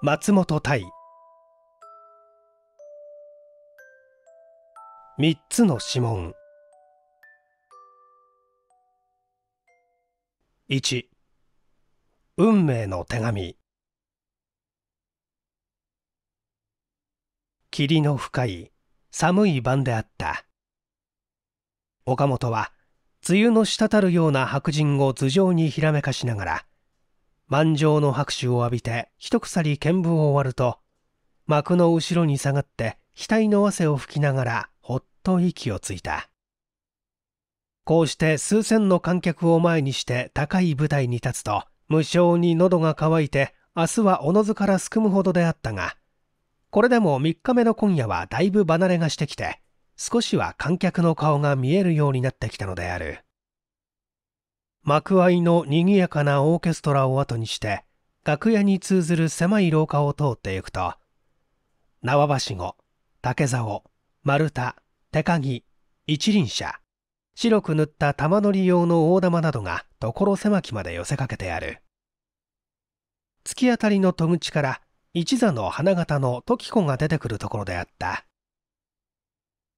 松本対三つの指紋一運命の手紙霧の深い寒い晩であった岡本は梅雨の滴るような白人を頭上にひらめかしながら満場の拍手を浴びて一鎖剣舞を終わると幕の後ろに下がって額の汗を拭きながらほっと息をついたこうして数千の観客を前にして高い舞台に立つと無性に喉が渇いて明日はおのずからすくむほどであったがこれでも3日目の今夜はだいぶ離れがしてきて少しは観客の顔が見えるようになってきたのである幕間の賑やかなオーケストラを後にして楽屋に通ずる狭い廊下を通っていくと縄ばしご竹竿丸太手鍵一輪車白く塗った玉乗り用の大玉などが所狭きまで寄せかけてある突き当たりの戸口から一座の花形の時子が出てくるところであった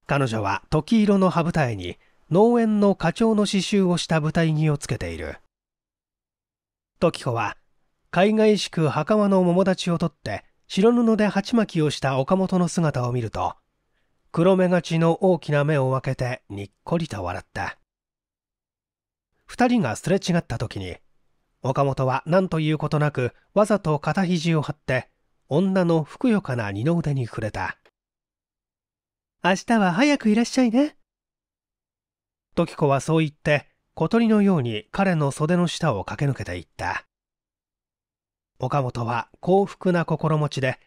彼女は時色の羽二重に農園の課長の刺繍をした舞台着をつけている時子は海外しく袴の桃立ちを取って白布で鉢巻きをした岡本の姿を見ると黒目がちの大きな目を開けてにっこりと笑った2人がすれ違った時に岡本は何ということなくわざと肩肘を張って女のふくよかな二の腕に触れた明日は早くいらっしゃいね時子はそう言って小鳥のように彼の袖の下を駆け抜けていった岡本は幸福な心持ちで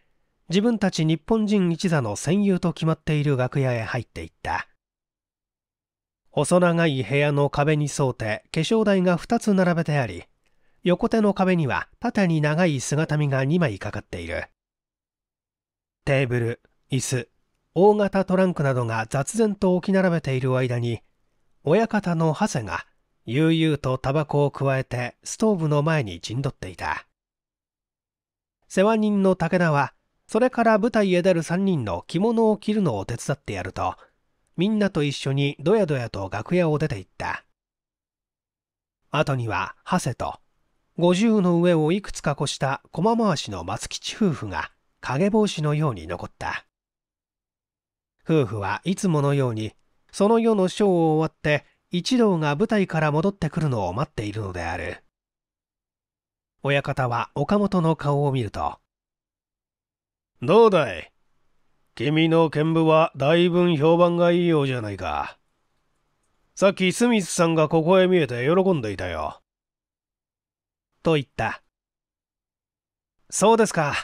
自分たち日本人一座の戦友と決まっている楽屋へ入っていった細長い部屋の壁に沿うて化粧台が2つ並べてあり横手の壁には縦に長い姿見が2枚かかっているテーブル椅子大型トランクなどが雑然と置き並べている間に親方の長谷が悠々とタバコをくわえてストーブの前に陣取っていた世話人の武田はそれから舞台へ出る3人の着物を着るのを手伝ってやるとみんなと一緒にどやどやと楽屋を出て行った後には長谷と五十の上をいくつか越した駒回しの松吉夫婦が影帽子のように残った夫婦はいつものようにその夜のショーを終わって一同が舞台から戻ってくるのを待っているのである親方は岡本の顔を見るとどうだい君の剣舞はだいぶん評判がいいようじゃないかさっきスミスさんがここへ見えて喜んでいたよと言ったそうですか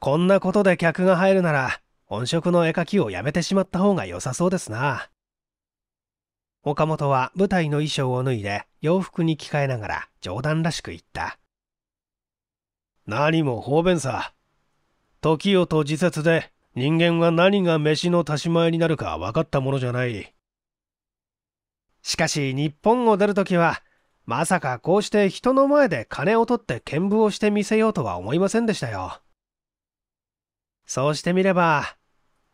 こんなことで客が入るなら本職の絵描きをやめてしまった方が良さそうですな岡本は舞台の衣装を脱いで洋服に着替えながら冗談らしく言った。何も方便さ。時代と時節で人間は何が飯の足し前になるか分かったものじゃない。しかし日本を出るときは、まさかこうして人の前で金を取って見舞をしてみせようとは思いませんでしたよ。そうしてみれば、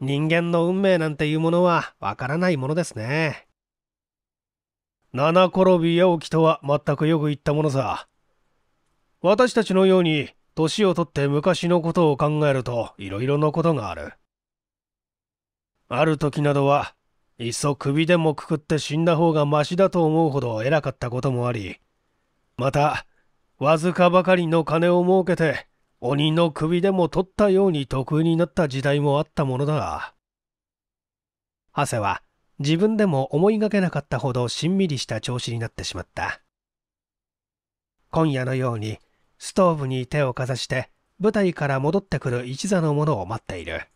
人間の運命なんていうものはわからないものですね。七転び八起きとは全くよく言ったものさ。私たちのように、年をとって昔のことを考えると、いろいろなことがある。ある時などは、いっそ首でもくくって死んだ方がましだと思うほど偉かったこともあり、また、わずかばかりの金を儲けて、鬼の首でも取ったように得意になった時代もあったものだ。ハセは自分でも思いがけなかったほどしんみりした調子になってしまった。今夜のようにストーブに手をかざして舞台から戻ってくる一座のものを待っている。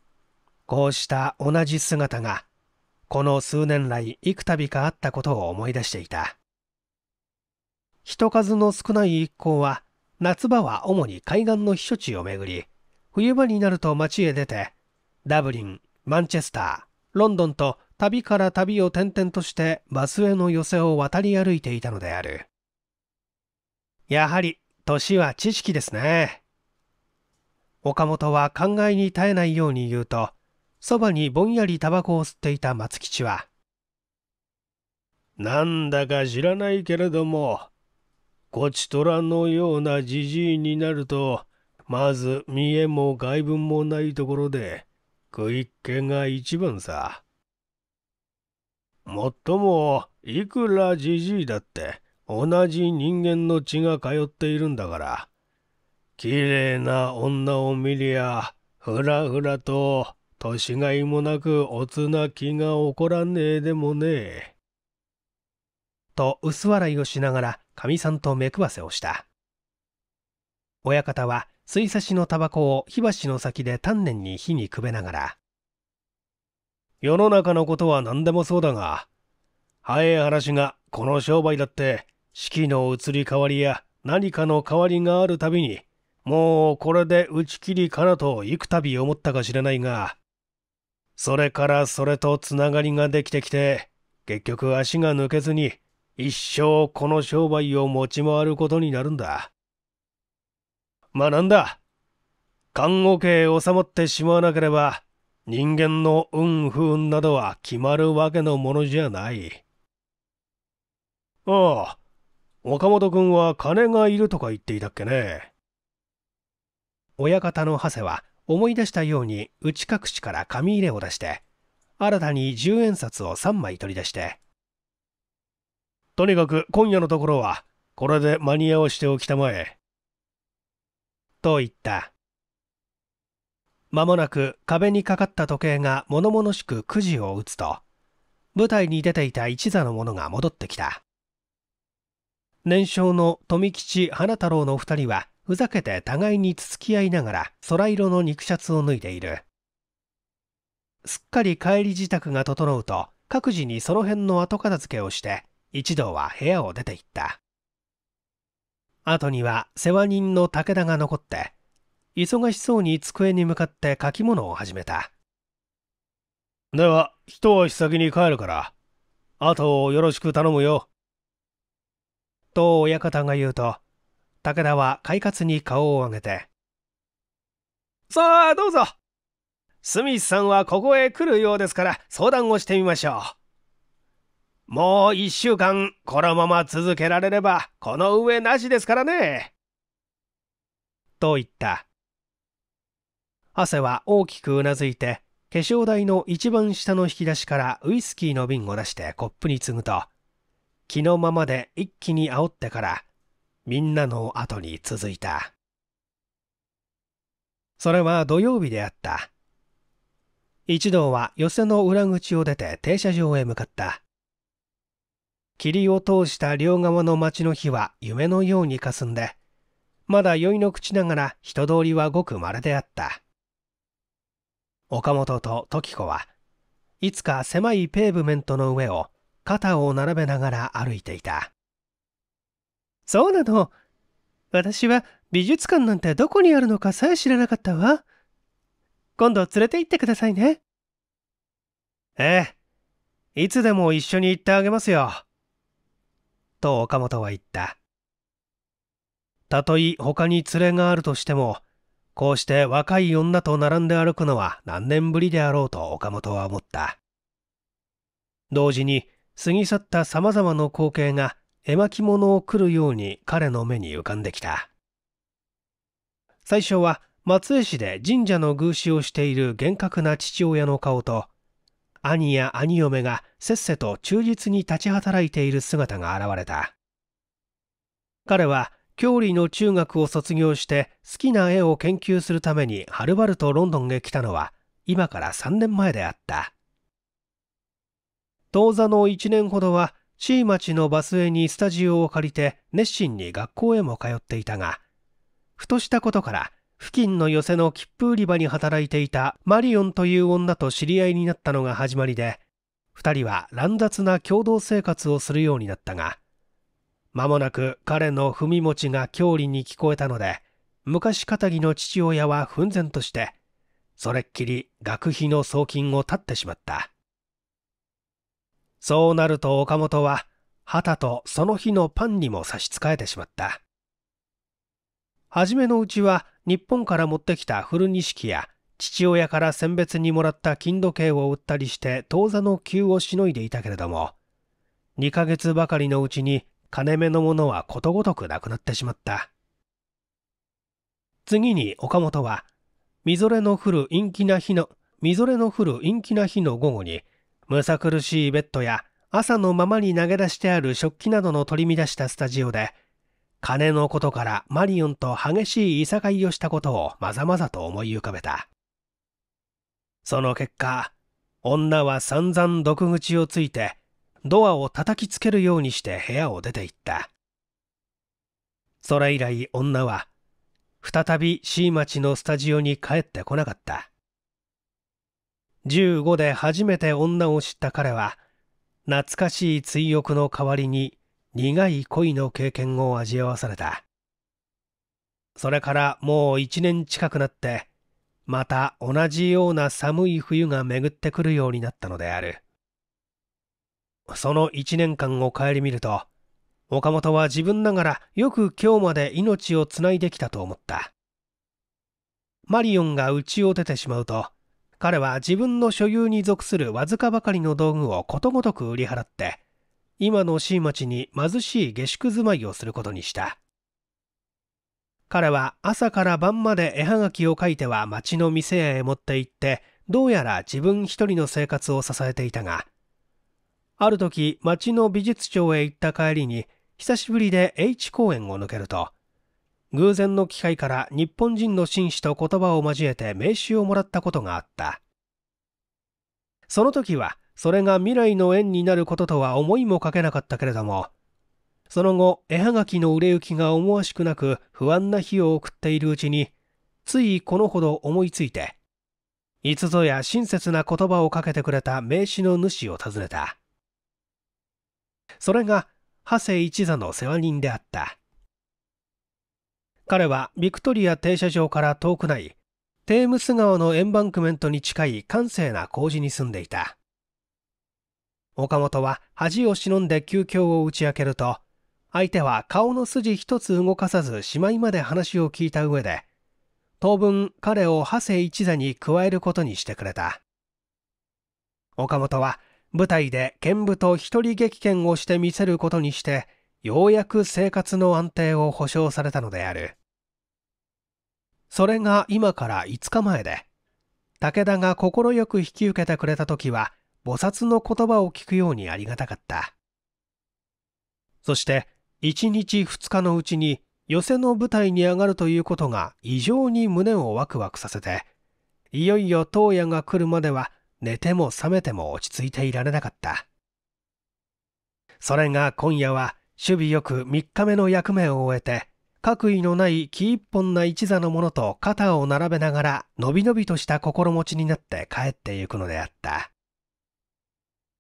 こうした同じ姿が、この数年来幾度かあったことを思い出していた。人数の少ない一行は、夏場は主に海岸の避暑地を巡り、冬場になると街へ出て、ダブリン、マンチェスター、ロンドンと旅から旅を転々としてバスへの寄せを渡り歩いていたのである。やはり、年は知識ですね。岡本は考えに耐えないように言うと、そばにぼんやりタバコを吸っていた松吉は、なんだか知らないけれども、こちとらのようなじじいになると、まず見えも外文もないところで、食いっ気が一番さ。もっとも、いくらじじいだって、同じ人間の血が通っているんだから。綺麗な女を見りゃ、ふらふらと、年がいもなくおつな気が起こらねえでもねえ。と、薄笑いをしながら、かみさんと目くわせをした。親方は、水差しのタバコを火箸の先で丹念に火にくべながら、世の中のことは何でもそうだが、早い話がこの商売だって、四季の移り変わりや何かの変わりがあるたびに、もうこれで打ち切りかなと幾度思ったかしれないが、それからそれとつながりができてきて、結局足が抜けずに、一生この商売を持ち回ることになるんだ。まあなんだ。看護系収まってしまわなければ、人間の運不運などは決まるわけのものじゃない。ああ、岡本君は金がいるとか言っていたっけね。親方の長谷は思い出したように内隠しから紙入れを出して、新たに10円札を3枚取り出して。とにかく今夜のところは、これで間に合わしておきたまえ。と言った。間もなく壁にかかった時計が物々しくくじを打つと、舞台に出ていた一座の者が戻ってきた。年少の富吉花太郎の二人は、ふざけて互いにつつき合いながら空色の肉シャツを脱いでいる。すっかり帰り自宅が整うと、各自にその辺の後片付けをして、一同は部屋を出て行った。後には世話人の武田が残って、忙しそうに机に向かって書き物を始めた。では、一足先に帰るから、あとをよろしく頼むよ。と親方が言うと、武田は快活に顔を上げて、さあ、どうぞ。スミスさんはここへ来るようですから相談をしてみましょう。もう一週間このまま続けられればこの上なしですからね。と言った。汗は大きくうなずいて、化粧台の一番下の引き出しからウイスキーの瓶を出してコップに継ぐと、気のままで一気に煽ってから、みんなの後に続いた。それは土曜日であった。一同は寄せの裏口を出て停車場へ向かった。霧を通した両側の町の日は夢のように霞んで、まだ酔いの口ながら人通りはごく稀であった。岡本と時子はいつか狭いペーブメントの上を肩を並べながら歩いていたそうなの私は美術館なんてどこにあるのかさえ知らなかったわ今度連れて行ってくださいねええいつでも一緒に行ってあげますよと岡本は言ったたとえ他に連れがあるとしてもこうして若い女と並んで歩くのは何年ぶりであろうと岡本は思った。同時に過ぎ去った様々な光景が絵巻物を来るように彼の目に浮かんできた。最初は松江市で神社の偶司をしている厳格な父親の顔と、兄や兄嫁がせっせと忠実に立ち働いている姿が現れた。彼は郷里の中学を卒業して好きな絵を研究するためにはるばるとロンドンへ来たのは今から3年前であった当座の1年ほどは C 町のバスへにスタジオを借りて熱心に学校へも通っていたがふとしたことから付近の寄せの切符売り場に働いていたマリオンという女と知り合いになったのが始まりで2人は乱雑な共同生活をするようになったが間もなく彼の踏み持ちが郷里に聞こえたので、昔かたぎの父親は奮然として、それっきり学費の送金を断ってしまった。そうなると岡本は、旗とその日のパンにも差し支えてしまった。初めのうちは日本から持ってきた古錦や父親から選別にもらった金時計を売ったりして当座の急をしのいでいたけれども、2ヶ月ばかりのうちに金目のものはことごとくなくなってしまった。次に岡本は、みぞれの降る陰気な日の、みぞれの降る陰気な日の午後に、むさ苦しいベッドや朝のままに投げ出してある食器などの取り乱したスタジオで、金のことからマリオンと激しいいさかいをしたことをまざまざと思い浮かべた。その結果、女は散々毒口をついて、ドアを叩きつけるようにして部屋を出て行った。それ以来女は、再び C 町のスタジオに帰ってこなかった。15で初めて女を知った彼は、懐かしい追憶の代わりに苦い恋の経験を味わわされた。それからもう1年近くなって、また同じような寒い冬が巡ってくるようになったのである。その1年間を顧みると、岡本は自分ながらよく今日まで命をつないできたと思った。マリオンが家を出てしまうと、彼は自分の所有に属するわずかばかりの道具をことごとく売り払って、今の C 町に貧しい下宿住まいをすることにした。彼は朝から晩まで絵はがきを書いては町の店へ持って行って、どうやら自分一人の生活を支えていたが、ある時、町の美術庁へ行った帰りに、久しぶりで H 公園を抜けると、偶然の機会から日本人の紳士と言葉を交えて名刺をもらったことがあった。その時は、それが未来の縁になることとは思いもかけなかったけれども、その後、絵はがきの売れ行きが思わしくなく不安な日を送っているうちに、ついこのほど思いついて、いつぞや親切な言葉をかけてくれた名刺の主を訪ねた。それが長谷一座の世話人であった彼はビクトリア停車場から遠くないテームス川のエンバンクメントに近い閑静な工事に住んでいた岡本は恥を忍んで急遽を打ち明けると相手は顔の筋一つ動かさずしまいまで話を聞いた上で当分彼を長谷一座に加えることにしてくれた岡本は舞台で剣舞と一人撃剣をしてみせることにしてようやく生活の安定を保障されたのであるそれが今から5日前で武田が快く引き受けてくれた時は菩薩の言葉を聞くようにありがたかったそして1日2日のうちに寄席の舞台に上がるということが異常に胸をワクワクさせていよいよ当夜が来るまでは寝ても覚めても落ち着いていられなかった。それが今夜は守備よく3日目の役目を終えて、各位のない木一本な一座の者と肩を並べながら、のびのびとした心持ちになって帰ってゆくのであった。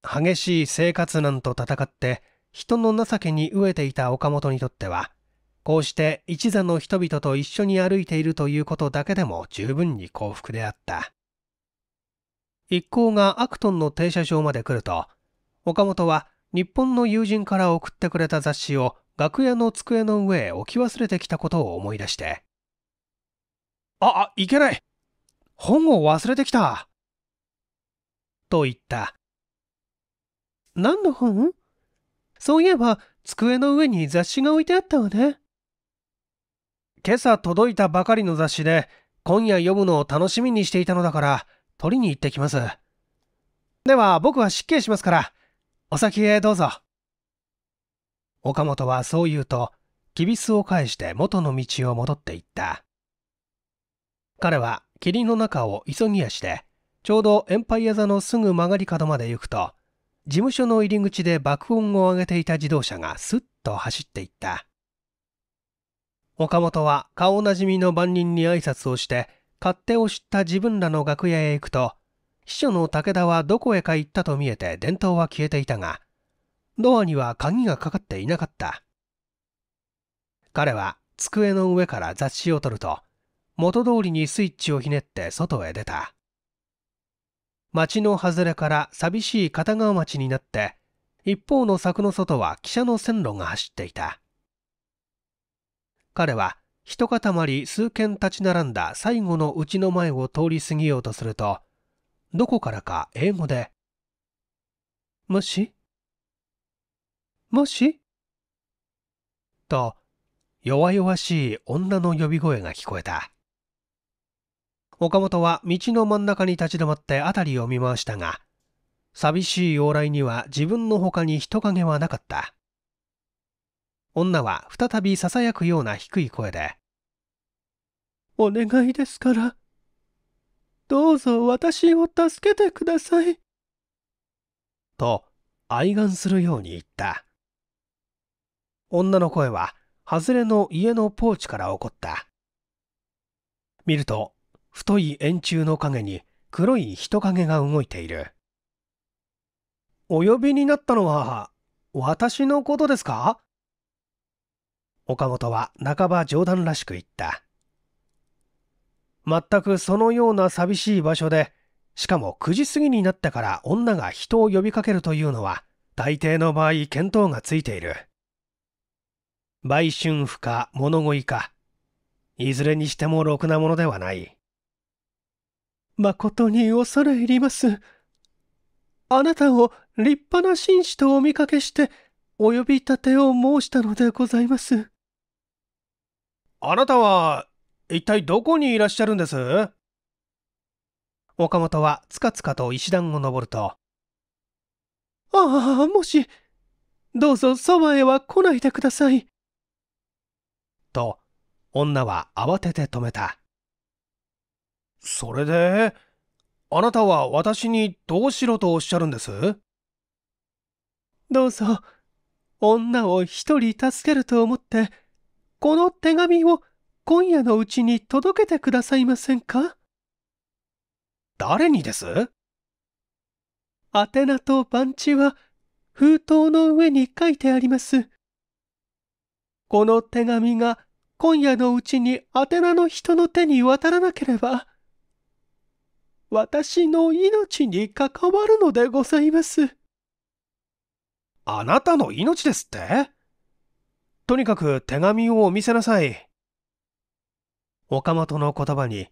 激しい生活難と戦って、人の情けに飢えていた岡本にとっては、こうして一座の人々と一緒に歩いているということだけでも十分に幸福であった。一行がアクトンの停車場まで来ると、岡本は日本の友人から送ってくれた雑誌を楽屋の机の上へ置き忘れてきたことを思い出して。あ、あ、いけない本を忘れてきたと言った。何の本そういえば机の上に雑誌が置いてあったわね。今朝届いたばかりの雑誌で今夜読むのを楽しみにしていたのだから、取りに行ってきます。では僕は失敬しますから、お先へどうぞ。岡本はそう言うと、きびすを返して元の道を戻っていった。彼は霧の中を急ぎ足で、ちょうどエンパイア座のすぐ曲がり角まで行くと、事務所の入り口で爆音を上げていた自動車がスッと走っていった。岡本は顔なじみの番人に挨拶をして、勝手を知った自分らの楽屋へ行くと、秘書の武田はどこへか行ったと見えて電灯は消えていたが、ドアには鍵がかかっていなかった。彼は机の上から雑誌を取ると、元通りにスイッチをひねって外へ出た。町の外れから寂しい片側町になって、一方の柵の外は汽車の線路が走っていた。彼は一塊数軒立ち並んだ最後のうちの前を通り過ぎようとすると、どこからか英語で、もしもしと、弱々しい女の呼び声が聞こえた。岡本は道の真ん中に立ち止まって辺りを見回したが、寂しい往来には自分の他に人影はなかった。女は再び囁くような低い声で、お願いですから、どうぞ私を助けてください。と、哀願するように言った。女の声は、外れの家のポーチから起こった。見ると、太い円柱の影に黒い人影が動いている。お呼びになったのは、私のことですか岡本は半ば冗談らしく言った。全くそのような寂しい場所で、しかも9時過ぎになってから女が人を呼びかけるというのは、大抵の場合見当がついている。売春婦か物乞いか、いずれにしてもろくなものではない。誠に恐れ入ります。あなたを立派な紳士とお見かけして、お呼び立てを申したのでございます。あなたは一体どこにいらっしゃるんです岡本はつかつかと石段を登ると。ああ、もし、どうぞそばへは来ないでください。と、女は慌てて止めた。それで、あなたは私にどうしろとおっしゃるんですどうぞ、女を一人助けると思って、この手紙を今夜のうちに届けてくださいませんか誰にです宛名と番地は封筒の上に書いてあります。この手紙が今夜のうちに宛名の人の手に渡らなければ、私の命に関わるのでございます。あなたの命ですってとにかく手紙を見せなさい。オカマの言葉に、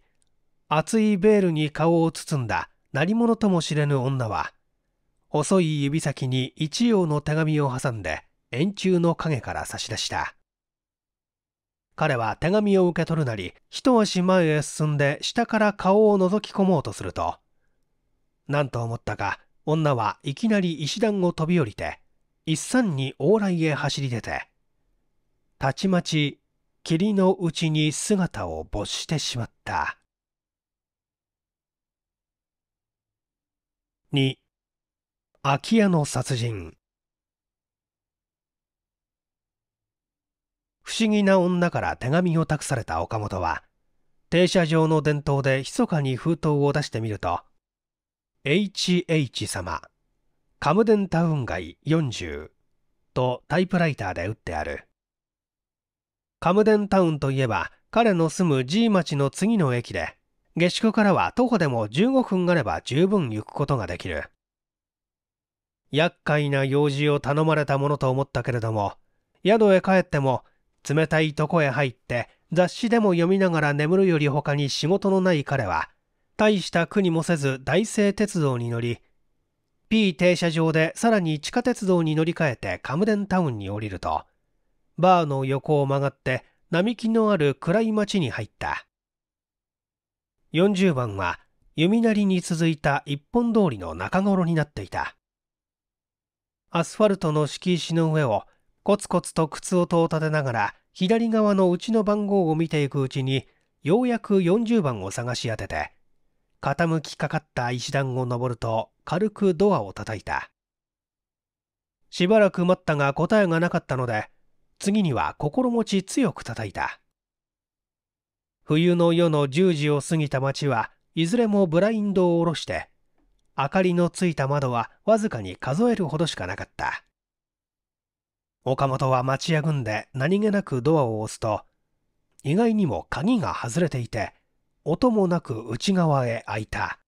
厚いベールに顔を包んだ何者とも知れぬ女は、細い指先に一葉の手紙を挟んで、円柱の影から差し出した。彼は手紙を受け取るなり、一足前へ進んで下から顔を覗き込もうとすると、なんと思ったか、女はいきなり石段を飛び降りて、一山に往来へ走り出て、たちまち霧のうちに姿を没してしまった。2. 空き家の殺人不思議な女から手紙を託された岡本は停車場の電灯で密かに封筒を出してみると HH 様カムデンタウン街40とタイプライターで打ってあるカムデンタウンといえば彼の住む G 町の次の駅で下宿からは徒歩でも15分あれば十分行くことができる厄介な用事を頼まれたものと思ったけれども宿へ帰っても冷たいとこへ入って雑誌でも読みながら眠るより他に仕事のない彼は大した苦にもせず大成鉄道に乗り P 停車場でさらに地下鉄道に乗り換えてカムデンタウンに降りるとバーの横を曲がって並木のある暗い町に入った40番は弓なりに続いた一本通りの中頃になっていたアスファルトの敷石の上をコツコツと靴音を立てながら左側のうちの番号を見ていくうちにようやく40番を探し当てて傾きかかった石段を登ると軽くドアを叩いたしばらく待ったが答えがなかったので次には心持ち強く叩いた。冬の夜の10時を過ぎた街はいずれもブラインドを下ろして、明かりのついた窓はわずかに数えるほどしかなかった。岡本は待ちやぐんで何気なくドアを押すと、意外にも鍵が外れていて、音もなく内側へ開いた。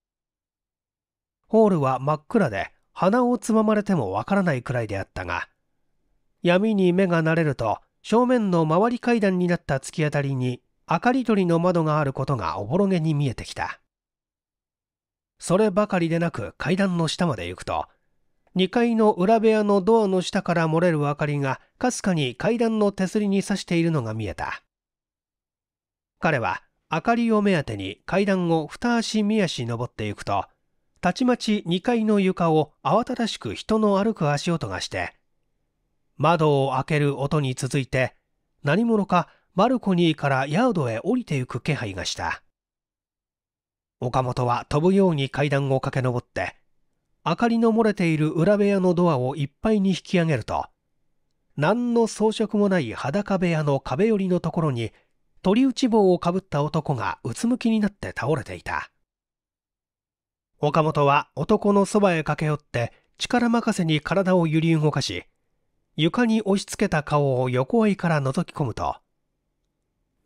ホールは真っ暗で鼻をつままれてもわからないくらいであったが、闇に目が慣れると正面の周り階段になった突き当たりに明かり取りの窓があることがおぼろげに見えてきたそればかりでなく階段の下まで行くと2階の裏部屋のドアの下から漏れる明かりがかすかに階段の手すりに差しているのが見えた彼は明かりを目当てに階段を二足三足登って行くとたちまち2階の床を慌ただしく人の歩く足音がして窓を開ける音に続いて、何者かバルコニーからヤードへ降りてゆく気配がした。岡本は飛ぶように階段を駆け上って、明かりの漏れている裏部屋のドアをいっぱいに引き上げると、何の装飾もない裸部屋の壁寄りのところに、鳥打ち棒をかぶった男がうつむきになって倒れていた。岡本は男のそばへ駆け寄って力任せに体を揺り動かし、床に押し付けた顔を横いから覗き込むと、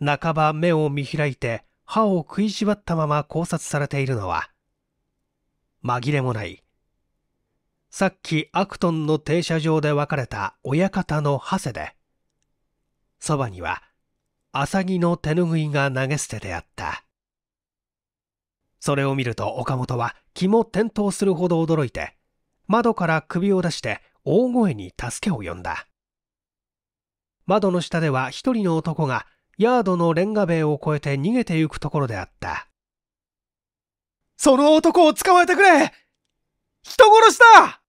半ば目を見開いて歯を食いしばったまま考察されているのは、紛れもない。さっきアクトンの停車場で別れた親方のハセで、そばにはアサギの手拭いが投げ捨てであった。それを見ると岡本は気も転倒するほど驚いて、窓から首を出して大声に助けを呼んだ窓の下では一人の男がヤードのレンガ塀を越えて逃げてゆくところであったその男を捕まえてくれ人殺しだ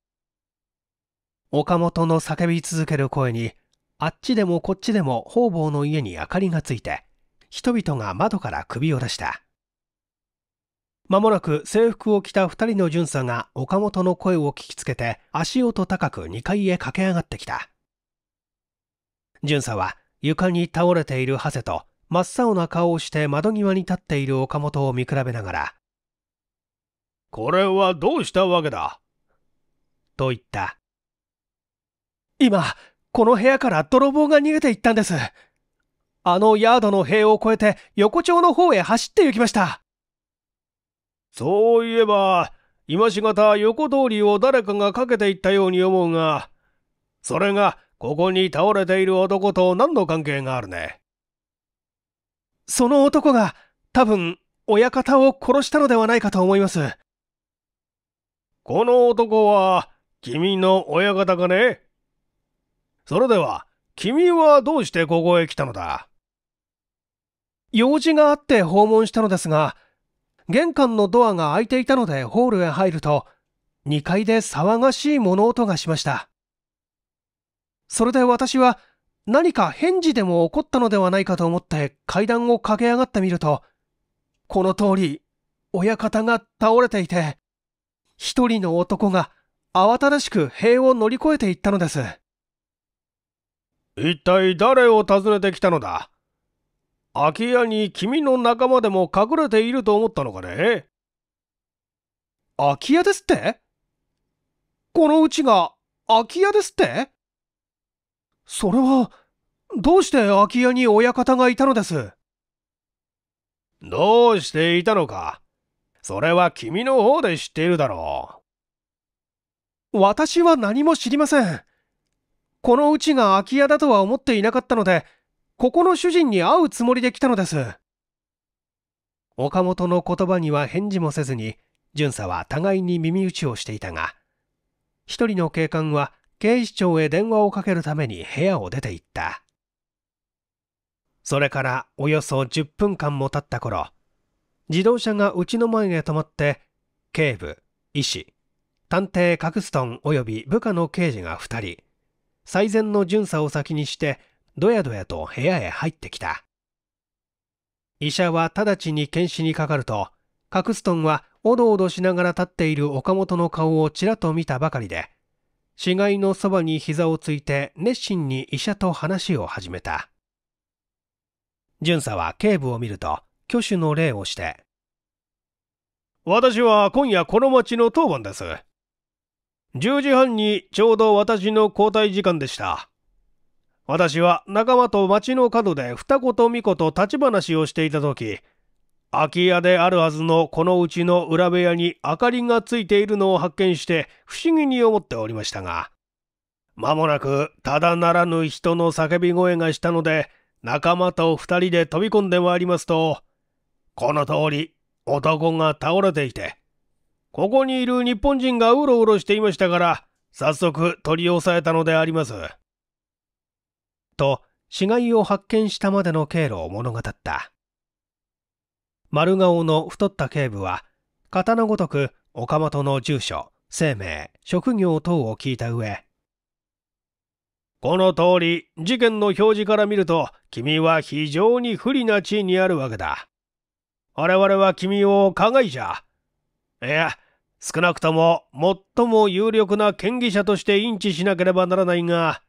岡本の叫び続ける声にあっちでもこっちでも方々の家に明かりがついて人々が窓から首を出したまもなく制服を着た2人の巡査が岡本の声を聞きつけて足音高く2階へ駆け上がってきた。巡査は床に倒れているハセと真っ青な顔をして窓際に立っている岡本を見比べながら、これはどうしたわけだと言った。今、この部屋から泥棒が逃げていったんです。あのヤードの塀を越えて横丁の方へ走って行きました。そういえば、今しがた横通りを誰かがかけていったように思うが、それがここに倒れている男と何の関係があるね。その男が、多分、親方を殺したのではないかと思います。この男は、君の親方かねそれでは、君はどうしてここへ来たのだ用事があって訪問したのですが、玄関のドアが開いていたのでホールへ入ると、2階で騒がしい物音がしました。それで私は何か返事でも起こったのではないかと思って階段を駆け上がってみると、この通り、親方が倒れていて、一人の男が慌ただしく塀を乗り越えていったのです。一体誰を訪ねてきたのだ空き家に君の仲間でも隠れていると思ったのかね空き家ですってこのうちが空き家ですってそれは、どうして空き家に親方がいたのですどうしていたのか。それは君の方で知っているだろう。私は何も知りません。このうちが空き家だとは思っていなかったので、ここの主人に会うつもりで来たのです。岡本の言葉には返事もせずに、巡査は互いに耳打ちをしていたが、一人の警官は警視庁へ電話をかけるために部屋を出て行った。それからおよそ10分間も経った頃、自動車がうちの前へ止まって、警部、医師、探偵カクストン及び部下の刑事が2人、最善の巡査を先にしてどやどやと部屋へ入ってきた。医者は直ちに検視にかかると、カクストンはおどおどしながら立っている岡本の顔をちらと見たばかりで、死骸のそばに膝をついて熱心に医者と話を始めた。巡査は警部を見ると、挙手の礼をして、私は今夜この町の当番です。10時半にちょうど私の交代時間でした。私は仲間と町の角で二子と三子と立ち話をしていた時空き家であるはずのこのうちの裏部屋に明かりがついているのを発見して不思議に思っておりましたが間もなくただならぬ人の叫び声がしたので仲間と二人で飛び込んでまいりますとこの通り男が倒れていてここにいる日本人がうろうろしていましたから早速取り押さえたのであります。と死骸を発見したまでの経路を物語った丸顔の太った警部は刀ごとく岡本の住所生命職業等を聞いた上この通り事件の表示から見ると君は非常に不利な地位にあるわけだ我々は君を加害者いや少なくとも最も有力な嫌疑者として認知しなければならないが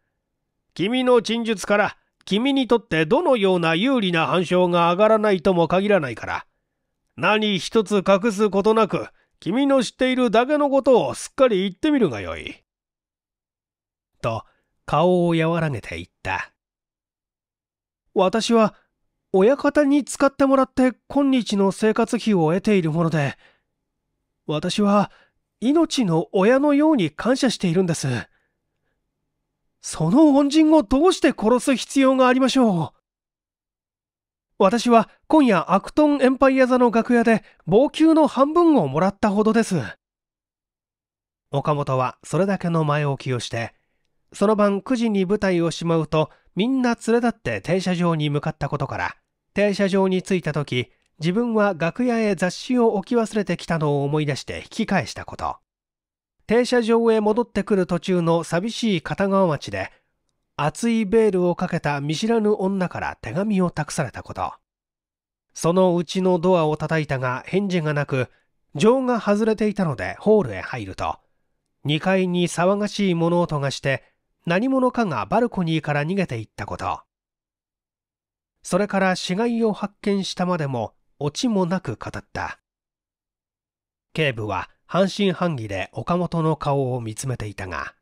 君の陳述から、君にとってどのような有利な反証が上がらないとも限らないから、何一つ隠すことなく、君の知っているだけのことをすっかり言ってみるがよい。と、顔を和らげて言った。私は、親方に使ってもらって今日の生活費を得ているもので、私は、命の親のように感謝しているんです。その恩人をどうして殺す必要がありましょう私は今夜アクトンエンパイア座の楽屋で防給の半分をもらったほどです。岡本はそれだけの前置きをして、その晩9時に舞台をしまうとみんな連れ立って停車場に向かったことから、停車場に着いた時、自分は楽屋へ雑誌を置き忘れてきたのを思い出して引き返したこと。停車場へ戻ってくる途中の寂しい片側町で、厚いベールをかけた見知らぬ女から手紙を託されたこと。そのうちのドアを叩いたが返事がなく、錠が外れていたのでホールへ入ると、2階に騒がしい物音がして、何者かがバルコニーから逃げていったこと。それから死骸を発見したまでも、オチもなく語った。警部は、半信半疑で岡本の顔を見つめていたが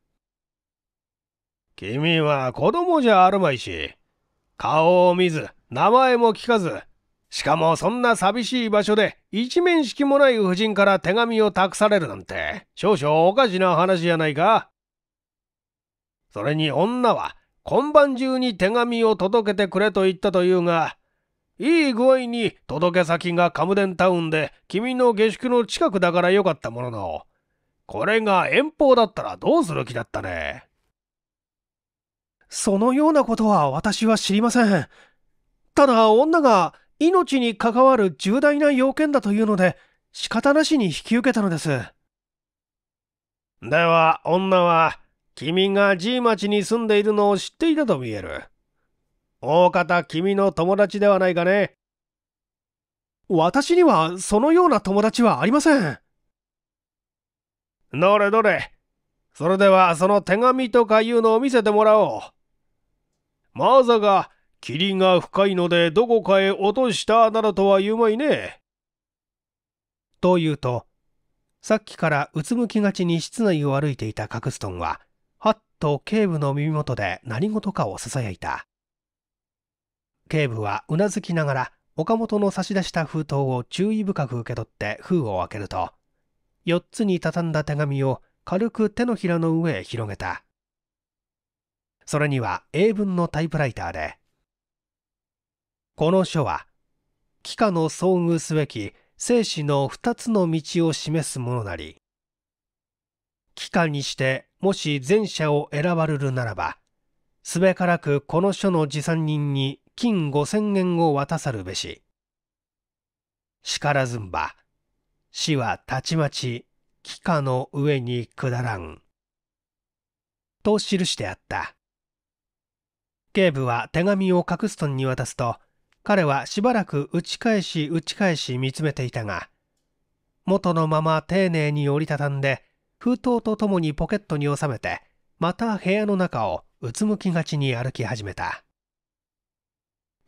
君は子供じゃあるまいし顔を見ず名前も聞かずしかもそんな寂しい場所で一面識もない夫人から手紙を託されるなんて少々おかしな話じゃないかそれに女は今晩中に手紙を届けてくれと言ったというがいい具合に届け先がカムデンタウンで君の下宿の近くだからよかったものの、これが遠方だったらどうする気だったね。そのようなことは私は知りません。ただ女が命に関わる重大な要件だというので仕方なしに引き受けたのです。では女は君が G 町に住んでいるのを知っていたと見える。大方君の友達ではないかね。私にはそのような友達はありません。どれどれ。それではその手紙とかいうのを見せてもらおう。まさか、霧が深いのでどこかへ落としたなどとは言うまいね。と言うと、さっきからうつむきがちに室内を歩いていたカクストンは、はっと警部の耳元で何事かを囁いた。警部はうなずきながら岡本の差し出した封筒を注意深く受け取って封を開けると4つに畳んだ手紙を軽く手のひらの上へ広げたそれには英文のタイプライターでこの書は幾何の遭遇すべき生死の2つの道を示すものなり幾何にしてもし前者を選ばれるならばすべからくこの書の持参人に金五千円を渡さるべし。しからずんば、死はたちまち、帰化の上にくだらん。と記してあった。警部は手紙をカクストンに渡すと、彼はしばらく打ち返し打ち返し見つめていたが、元のまま丁寧に折りたたんで、封筒とともにポケットに収めて、また部屋の中をうつむきがちに歩き始めた。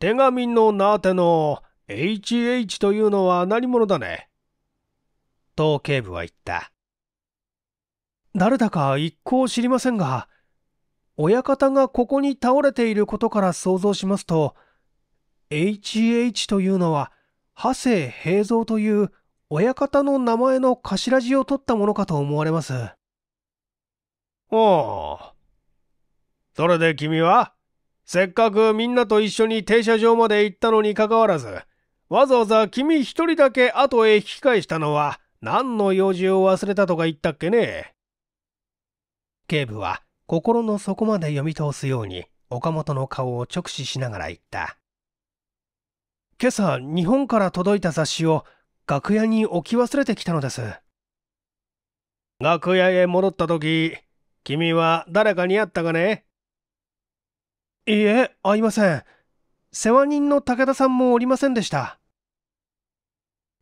手紙の名手の HH というのは何者だねと警部は言った。誰だか一向知りませんが、親方がここに倒れていることから想像しますと、HH というのは、長谷平蔵という親方の名前の頭字を取ったものかと思われます。おお。それで君はせっかくみんなと一緒に停車場まで行ったのにかかわらず、わざわざ君一人だけ後へ引き返したのは何の用事を忘れたとか言ったっけね警部は心の底まで読み通すように岡本の顔を直視しながら言った。今朝日本から届いた雑誌を楽屋に置き忘れてきたのです。楽屋へ戻った時、君は誰かに会ったかねいえ、合いません。世話人の武田さんもおりませんでした。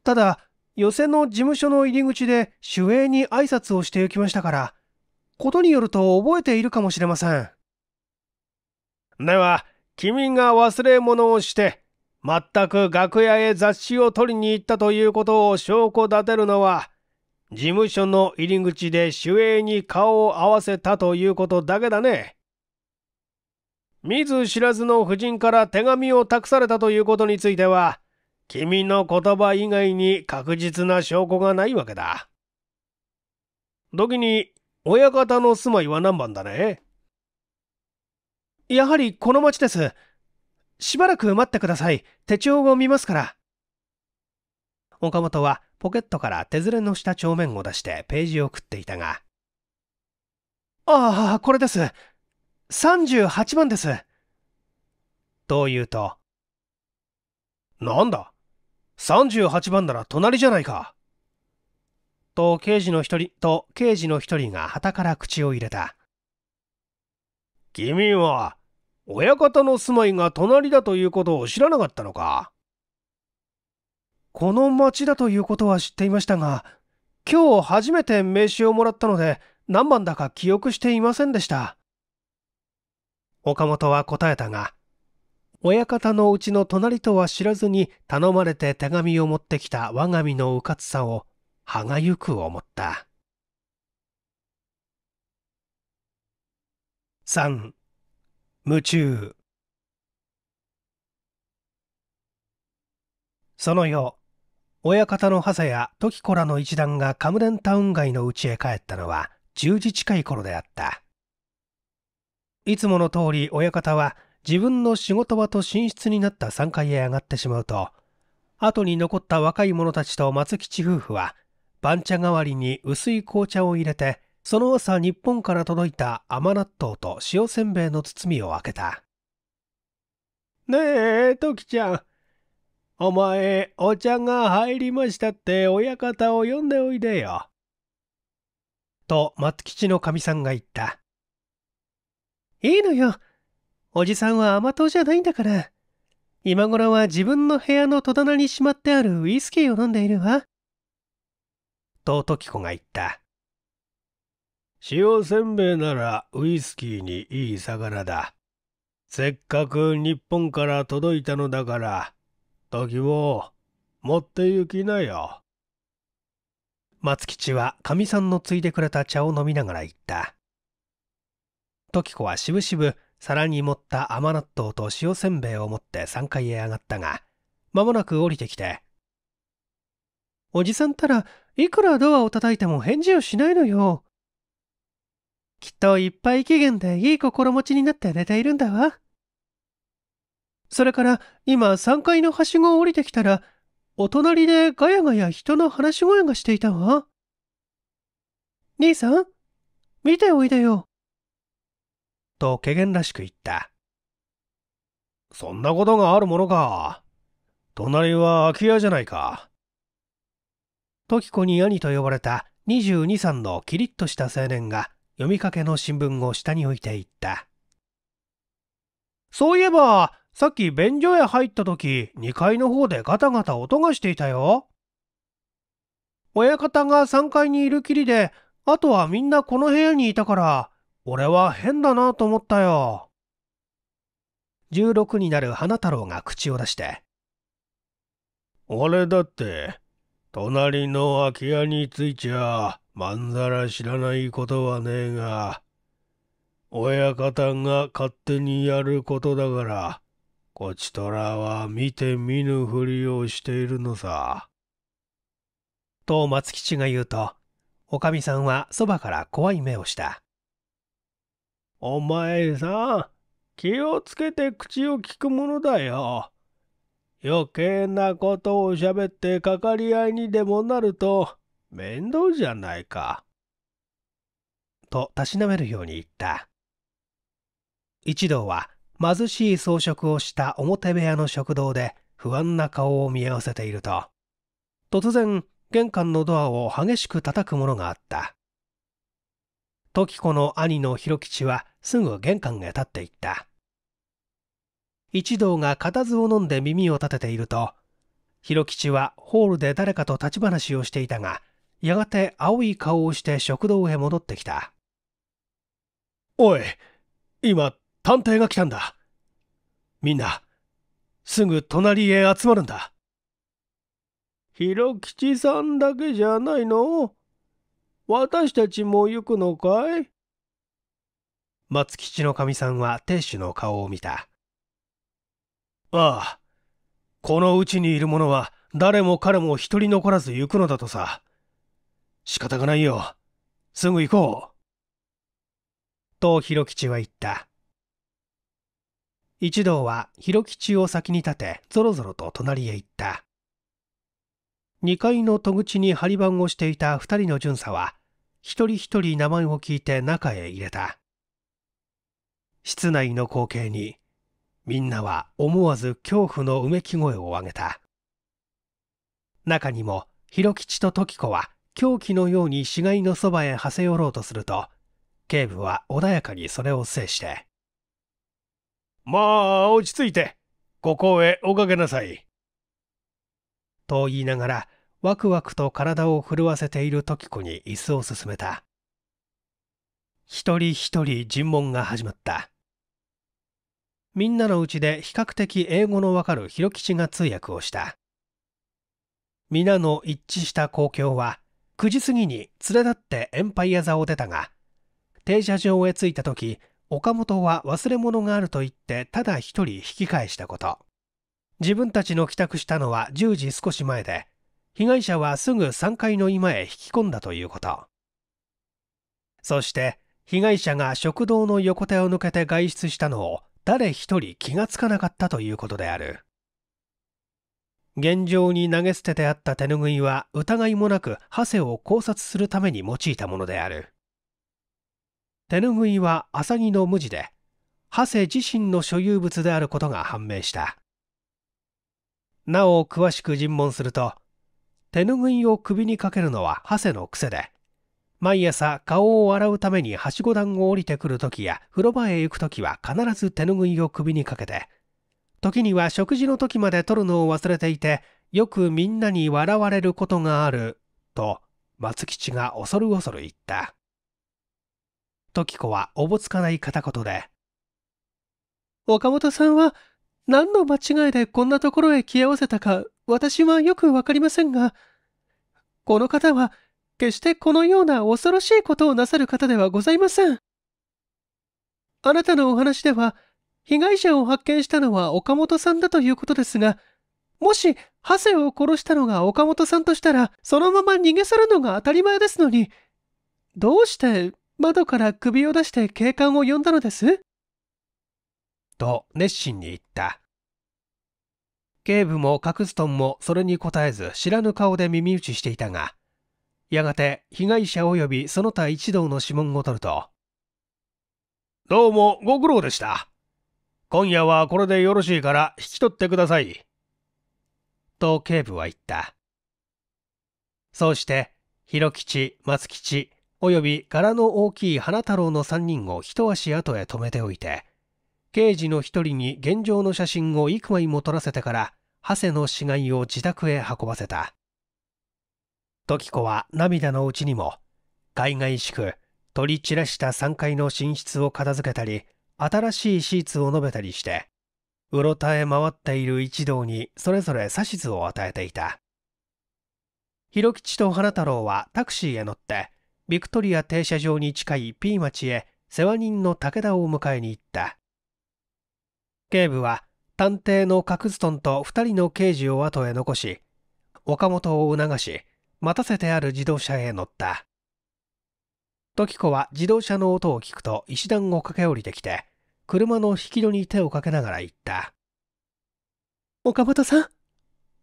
ただ、寄席の事務所の入り口で守衛に挨拶をして行きましたから、ことによると覚えているかもしれません。では、君が忘れ物をして、全く楽屋へ雑誌を取りに行ったということを証拠立てるのは、事務所の入り口で守衛に顔を合わせたということだけだね。見ず知らずの夫人から手紙を託されたということについては、君の言葉以外に確実な証拠がないわけだ。時に、親方の住まいは何番だねやはりこの町です。しばらく待ってください。手帳を見ますから。岡本はポケットから手ずれの下帳面を出してページを送っていたが。ああ、これです。38番です。と言うと、なんだ ?38 番なら隣じゃないか。と刑事の一人、と刑事の一人が旗から口を入れた。君は、親方の住まいが隣だということを知らなかったのかこの町だということは知っていましたが、今日初めて名刺をもらったので何番だか記憶していませんでした。岡本は答えたが、親方のうちの隣とは知らずに頼まれて手紙を持ってきた我が身のうかつさを歯がゆく思った。3. 夢中その夜、親方の長谷や時子らの一団がカムデンタウン街のうちへ帰ったのは10時近い頃であった。いつもの通り親方は自分の仕事場と寝室になった3階へ上がってしまうと、後に残った若い者たちと松吉夫婦は、番茶代わりに薄い紅茶を入れて、その朝日本から届いた甘納豆と塩せんべいの包みを開けた。ねえ、トキちゃん。お前、お茶が入りましたって親方を呼んでおいでよ。と、松吉のかみさんが言った。いいのよ。おじさんは甘党じゃないんだから。今頃は自分の部屋の戸棚にしまってあるウイスキーを飲んでいるわ。と時子が言った。塩せんべいならウイスキーにいい魚だ。せっかく日本から届いたのだから、時を持って行きなよ。松吉はかみさんのついでくれた茶を飲みながら言った。時子はしぶしぶ皿に盛った甘納豆と塩せんべいを持って3階へ上がったが間もなく降りてきて「おじさんったらいくらドアを叩いても返事をしないのよ」きっといっぱい期限でいい心持ちになって寝ているんだわ。それから今3階のはしごを降りてきたらお隣でガヤガヤ人の話し声がしていたわ。兄さん見ておいでよ。とけげんらしく言った。そんなことがあるものか。隣は空き家じゃないか。時子に兄と呼ばれた22、3のキリッとした青年が読みかけの新聞を下に置いていった。そういえば、さっき便所へ入った時、2階の方でガタガタ音がしていたよ。親方が3階にいるきりで、あとはみんなこの部屋にいたから、俺は変だなと思ったよ。16になる花太郎が口を出して。俺だって、隣の空き家についちゃ、まんざら知らないことはねえが、親方が勝手にやることだから、こちとらは見て見ぬふりをしているのさ。と松吉が言うと、おかみさんはそばから怖い目をした。お前さん、気をつけて口を利くものだよ。余計なことをしゃべってかかり合いにでもなると面倒じゃないか。とたしなめるように言った。一同は貧しい装飾をした表部屋の食堂で不安な顔を見合わせていると、突然玄関のドアを激しく叩くものがあった。時子の兄の広吉はすぐ玄関へ立っていった一同が固唾を飲んで耳を立てていると広吉はホールで誰かと立ち話をしていたがやがて青い顔をして食堂へ戻ってきたおい今探偵が来たんだみんなすぐ隣へ集まるんだ広吉さんだけじゃないの私たちも行くのかい松吉のかみさんは亭主の顔を見た。ああ、このうちにいる者は誰も彼も一人残らず行くのだとさ。仕方がないよ。すぐ行こう。と広吉は言った。一同は広吉を先に立て、ぞろぞろと隣へ行った。2階の戸口に張り番をしていた2人の巡査は一人一人名前を聞いて中へ入れた室内の光景にみんなは思わず恐怖のうめき声を上げた中にも広吉と時子は狂気のように死骸のそばへはせ寄ろうとすると警部は穏やかにそれを制してまあ落ち着いてここへおかけなさいと言いながらワクワクと体を震わせている時子に椅子を進めた一人一人尋問が始まったみんなのうちで比較的英語のわかる広吉が通訳をした皆の一致した公共は9時過ぎに連れ立ってエンパイア座を出たが停車場へ着いた時岡本は忘れ物があると言ってただ一人引き返したこと自分たちの帰宅したのは10時少し前で被害者はすぐ3階の居間へ引き込んだということそして被害者が食堂の横手を抜けて外出したのを誰一人気がつかなかったということである現状に投げ捨ててあった手拭いは疑いもなくハセを考察するために用いたものである手拭いはアサギの無地でハセ自身の所有物であることが判明したなお詳しく尋問すると手ぬぐいを首にかけるのはハの癖で、毎朝顔を洗うためにはしご段を降りてくるときや風呂場へ行くときは必ず手ぬぐいを首にかけて、時には食事の時まで取るのを忘れていて、よくみんなに笑われることがある、と松吉が恐る恐る言った。時子はおぼつかない片言で、岡本さんは何の間違いでこんなところへ消え合わせたか私はよくわかりませんが、この方は決してこのような恐ろしいことをなさる方ではございません。あなたのお話では、被害者を発見したのは岡本さんだということですが、もし、ハセを殺したのが岡本さんとしたら、そのまま逃げ去るのが当たり前ですのに、どうして窓から首を出して警官を呼んだのですと熱心に言った。警部もカクストンもそれに応えず知らぬ顔で耳打ちしていたが、やがて被害者及びその他一同の指紋を取ると、どうもご苦労でした。今夜はこれでよろしいから引き取ってください。と警部は言った。そうして、広吉、松吉、および柄の大きい花太郎の3人を一足後へ止めておいて、刑事の一人に現状の写真を幾枚も撮らせてから、長谷の死骸を自宅へ運ばせた時子は涙のうちにも海外しく取り散らした3階の寝室を片付けたり新しいシーツを述べたりしてうろたえ回っている一同にそれぞれ指図を与えていた広吉と花太郎はタクシーへ乗ってビクトリア停車場に近い P 町へ世話人の武田を迎えに行った警部は探偵のカクズトンと2人の刑事を後へ残し、岡本を促し、待たせてある自動車へ乗った。時子は自動車の音を聞くと石段を駆け下りてきて、車の引き戸に手をかけながら言った。岡本さん、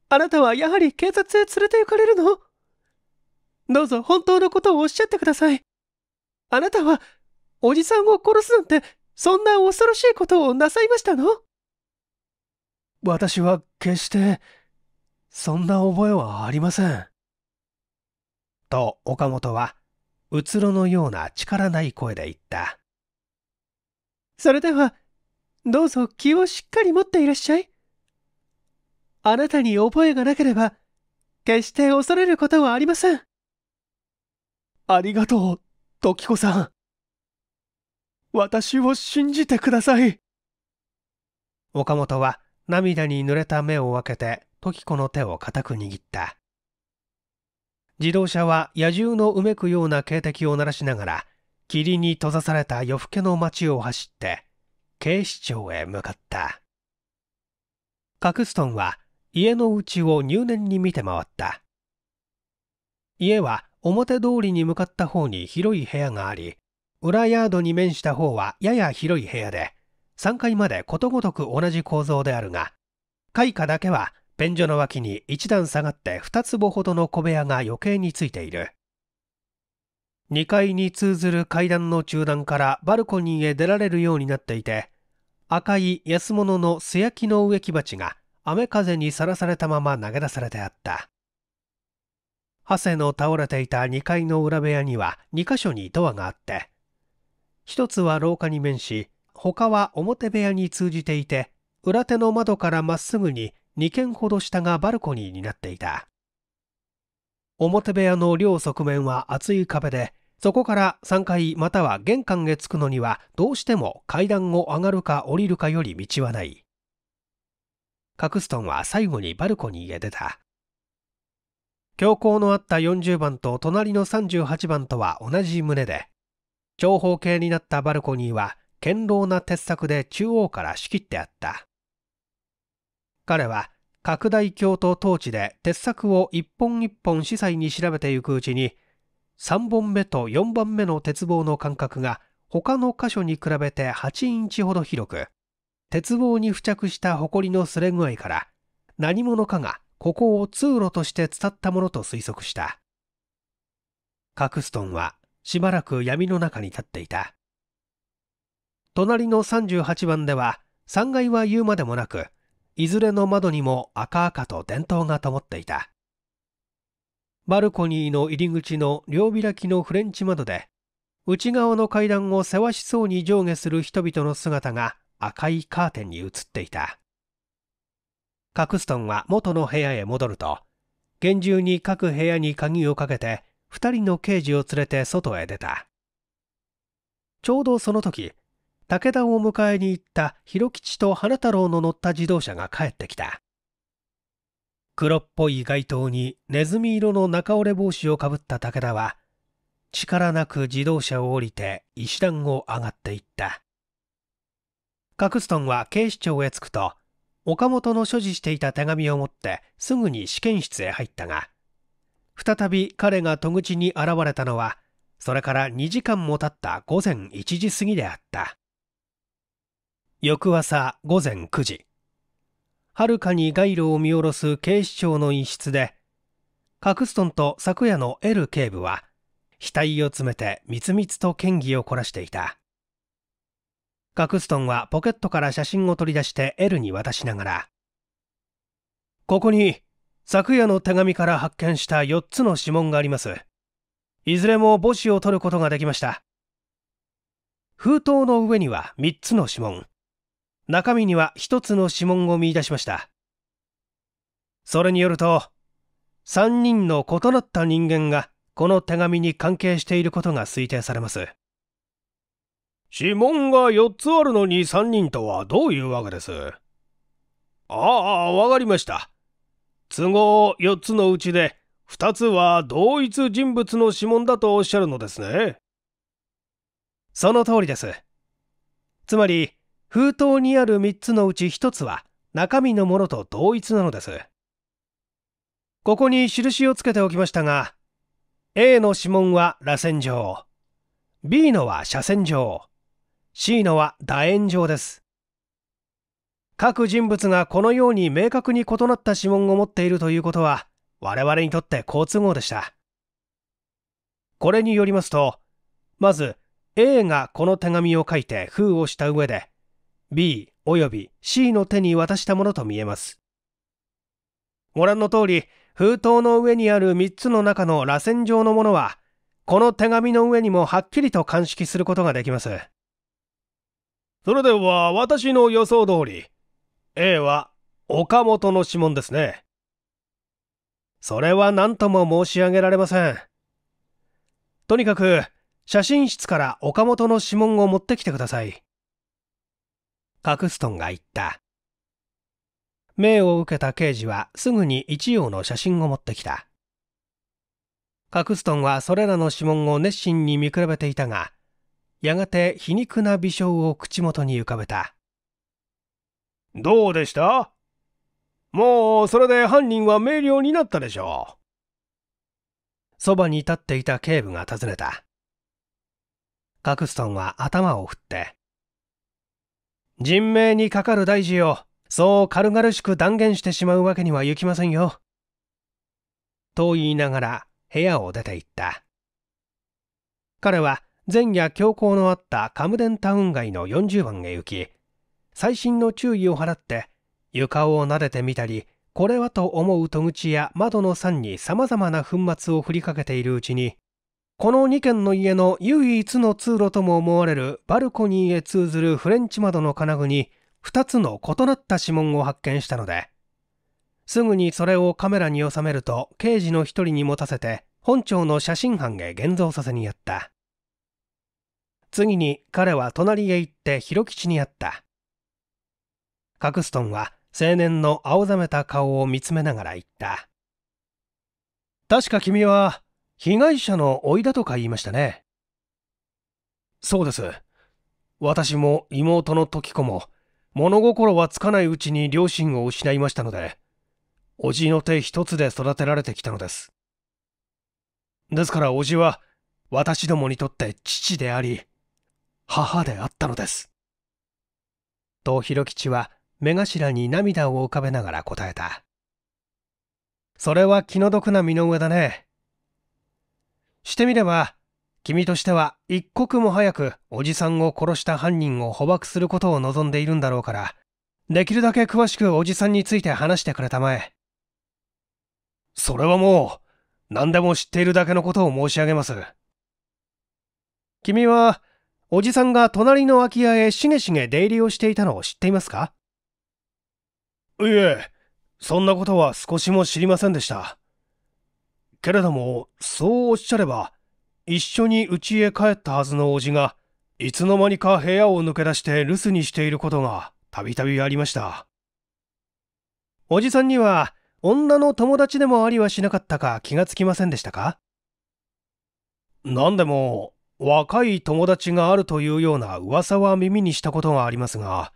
あなたはやはり警察へ連れて行かれるのどうぞ本当のことをおっしゃってください。あなたは、おじさんを殺すなんて、そんな恐ろしいことをなさいましたの私は決してそんな覚えはありません。と岡本はうつろのような力ない声で言った。それではどうぞ気をしっかり持っていらっしゃい。あなたに覚えがなければ決して恐れることはありません。ありがとう、時子さん。私を信じてください。岡本は涙に濡れた目を開けて時子の手を固く握った自動車は野獣のうめくような警笛を鳴らしながら霧に閉ざされた夜更けの街を走って警視庁へ向かったカクストンは家の内を入念に見て回った家は表通りに向かった方に広い部屋があり裏ヤードに面した方はやや広い部屋で3階までことごとく同じ構造であるが、開花だけは便所の脇に1段下がって2坪ほどの小部屋が余計についている。2階に通ずる階段の中段からバルコニーへ出られるようになっていて、赤い安物の素焼きの植木鉢が雨風にさらされたまま投げ出されてあった。ハセの倒れていた2階の裏部屋には2箇所にドアがあって、1つは廊下に面し、他は表部屋に通じていて、裏手の窓からまっすぐに2軒ほど下がバルコニーになっていた。表部屋の両側面は厚い壁で、そこから3階または玄関へ着くのにはどうしても階段を上がるか降りるかより道はない。カクストンは最後にバルコニーへ出た。教皇のあった40番と隣の38番とは同じ棟で、長方形になったバルコニーは堅牢な鉄柵で中央から仕切ってあった。彼は拡大鏡と統治で鉄柵を一本一本司祭に調べていくうちに3本目と4番目の鉄棒の間隔が他の箇所に比べて8インチほど広く鉄棒に付着した埃の擦れ具合から何者かがここを通路として伝ったものと推測したカクストンはしばらく闇の中に立っていた隣の38番では3階は言うまでもなくいずれの窓にも赤々と電灯が灯っていたバルコニーの入り口の両開きのフレンチ窓で内側の階段をせわしそうに上下する人々の姿が赤いカーテンに映っていたカクストンは元の部屋へ戻ると厳重に各部屋に鍵をかけて2人の刑事を連れて外へ出たちょうどその時武田を迎えに行った広吉と花太郎の乗った自動車が帰ってきた黒っぽい街灯にネズミ色の中折れ帽子をかぶった武田は力なく自動車を降りて石段を上がっていったカクストンは警視庁へ着くと岡本の所持していた手紙を持ってすぐに試験室へ入ったが再び彼が戸口に現れたのはそれから2時間も経った午前1時過ぎであった翌朝午前9時はるかに街路を見下ろす警視庁の一室でカクストンと昨夜の L 警部は額を詰めてみつみつと嫌疑を凝らしていたカクストンはポケットから写真を取り出して L に渡しながらここに昨夜の手紙から発見した4つの指紋がありますいずれも母子を取ることができました封筒の上には3つの指紋中身には一つの指紋を見出しましたそれによると3人の異なった人間がこの手紙に関係していることが推定されます指紋が4つあるのに3人とはどういうわけですああわかりました都合4つのうちで2つは同一人物の指紋だとおっしゃるのですねその通りですつまり封筒にある3つのうち1つは中身のものと同一なのです。ここに印をつけておきましたが、A の指紋は螺旋状、B のは斜線状、C のは楕円状です。各人物がこのように明確に異なった指紋を持っているということは、我々にとって好都合でした。これによりますと、まず A がこの手紙を書いて封をした上で、B よび C の手に渡したものと見えます。ご覧の通り、封筒の上にある3つの中の螺旋状のものは、この手紙の上にもはっきりと鑑識することができます。それでは私の予想通り、A は岡本の指紋ですね。それは何とも申し上げられません。とにかく、写真室から岡本の指紋を持ってきてください。カクストンが言った。命を受けた刑事はすぐに一葉の写真を持ってきた。カクストンはそれらの指紋を熱心に見比べていたが、やがて皮肉な微笑を口元に浮かべた。どうでしたもうそれで犯人は明瞭になったでしょう。そばに立っていた警部が尋ねた。カクストンは頭を振って、人命にかかる大事をそう軽々しく断言してしまうわけにはいきませんよ。と言いながら部屋を出て行った。彼は前夜強行のあったカムデンタウン街の40番へ行き、細心の注意を払って床を撫でてみたり、これはと思う戸口や窓の桟に様々な粉末を振りかけているうちに、この2軒の家の唯一の通路とも思われるバルコニーへ通ずるフレンチ窓の金具に2つの異なった指紋を発見したのですぐにそれをカメラに収めると刑事の1人に持たせて本庁の写真班へ現像させにやった次に彼は隣へ行って広吉に会ったカクストンは青年の青ざめた顔を見つめながら言った確か君は被害者の甥だとか言いましたね。そうです。私も妹の時子も物心はつかないうちに両親を失いましたので、叔父の手一つで育てられてきたのです。ですから叔父は私どもにとって父であり、母であったのです。と広吉は目頭に涙を浮かべながら答えた。それは気の毒な身の上だね。してみれば、君としては一刻も早くおじさんを殺した犯人を捕獲することを望んでいるんだろうから、できるだけ詳しくおじさんについて話してくれたまえ。それはもう、何でも知っているだけのことを申し上げます。君は、おじさんが隣の空き家へしげしげ出入りをしていたのを知っていますかいえ、そんなことは少しも知りませんでした。けれども、そうおっしゃれば、一緒に家へ帰ったはずの叔父が、いつの間にか部屋を抜け出して留守にしていることがたびたびありました。おじさんには、女の友達でもありはしなかったか気がつきませんでしたか何でも、若い友達があるというような噂は耳にしたことがありますが、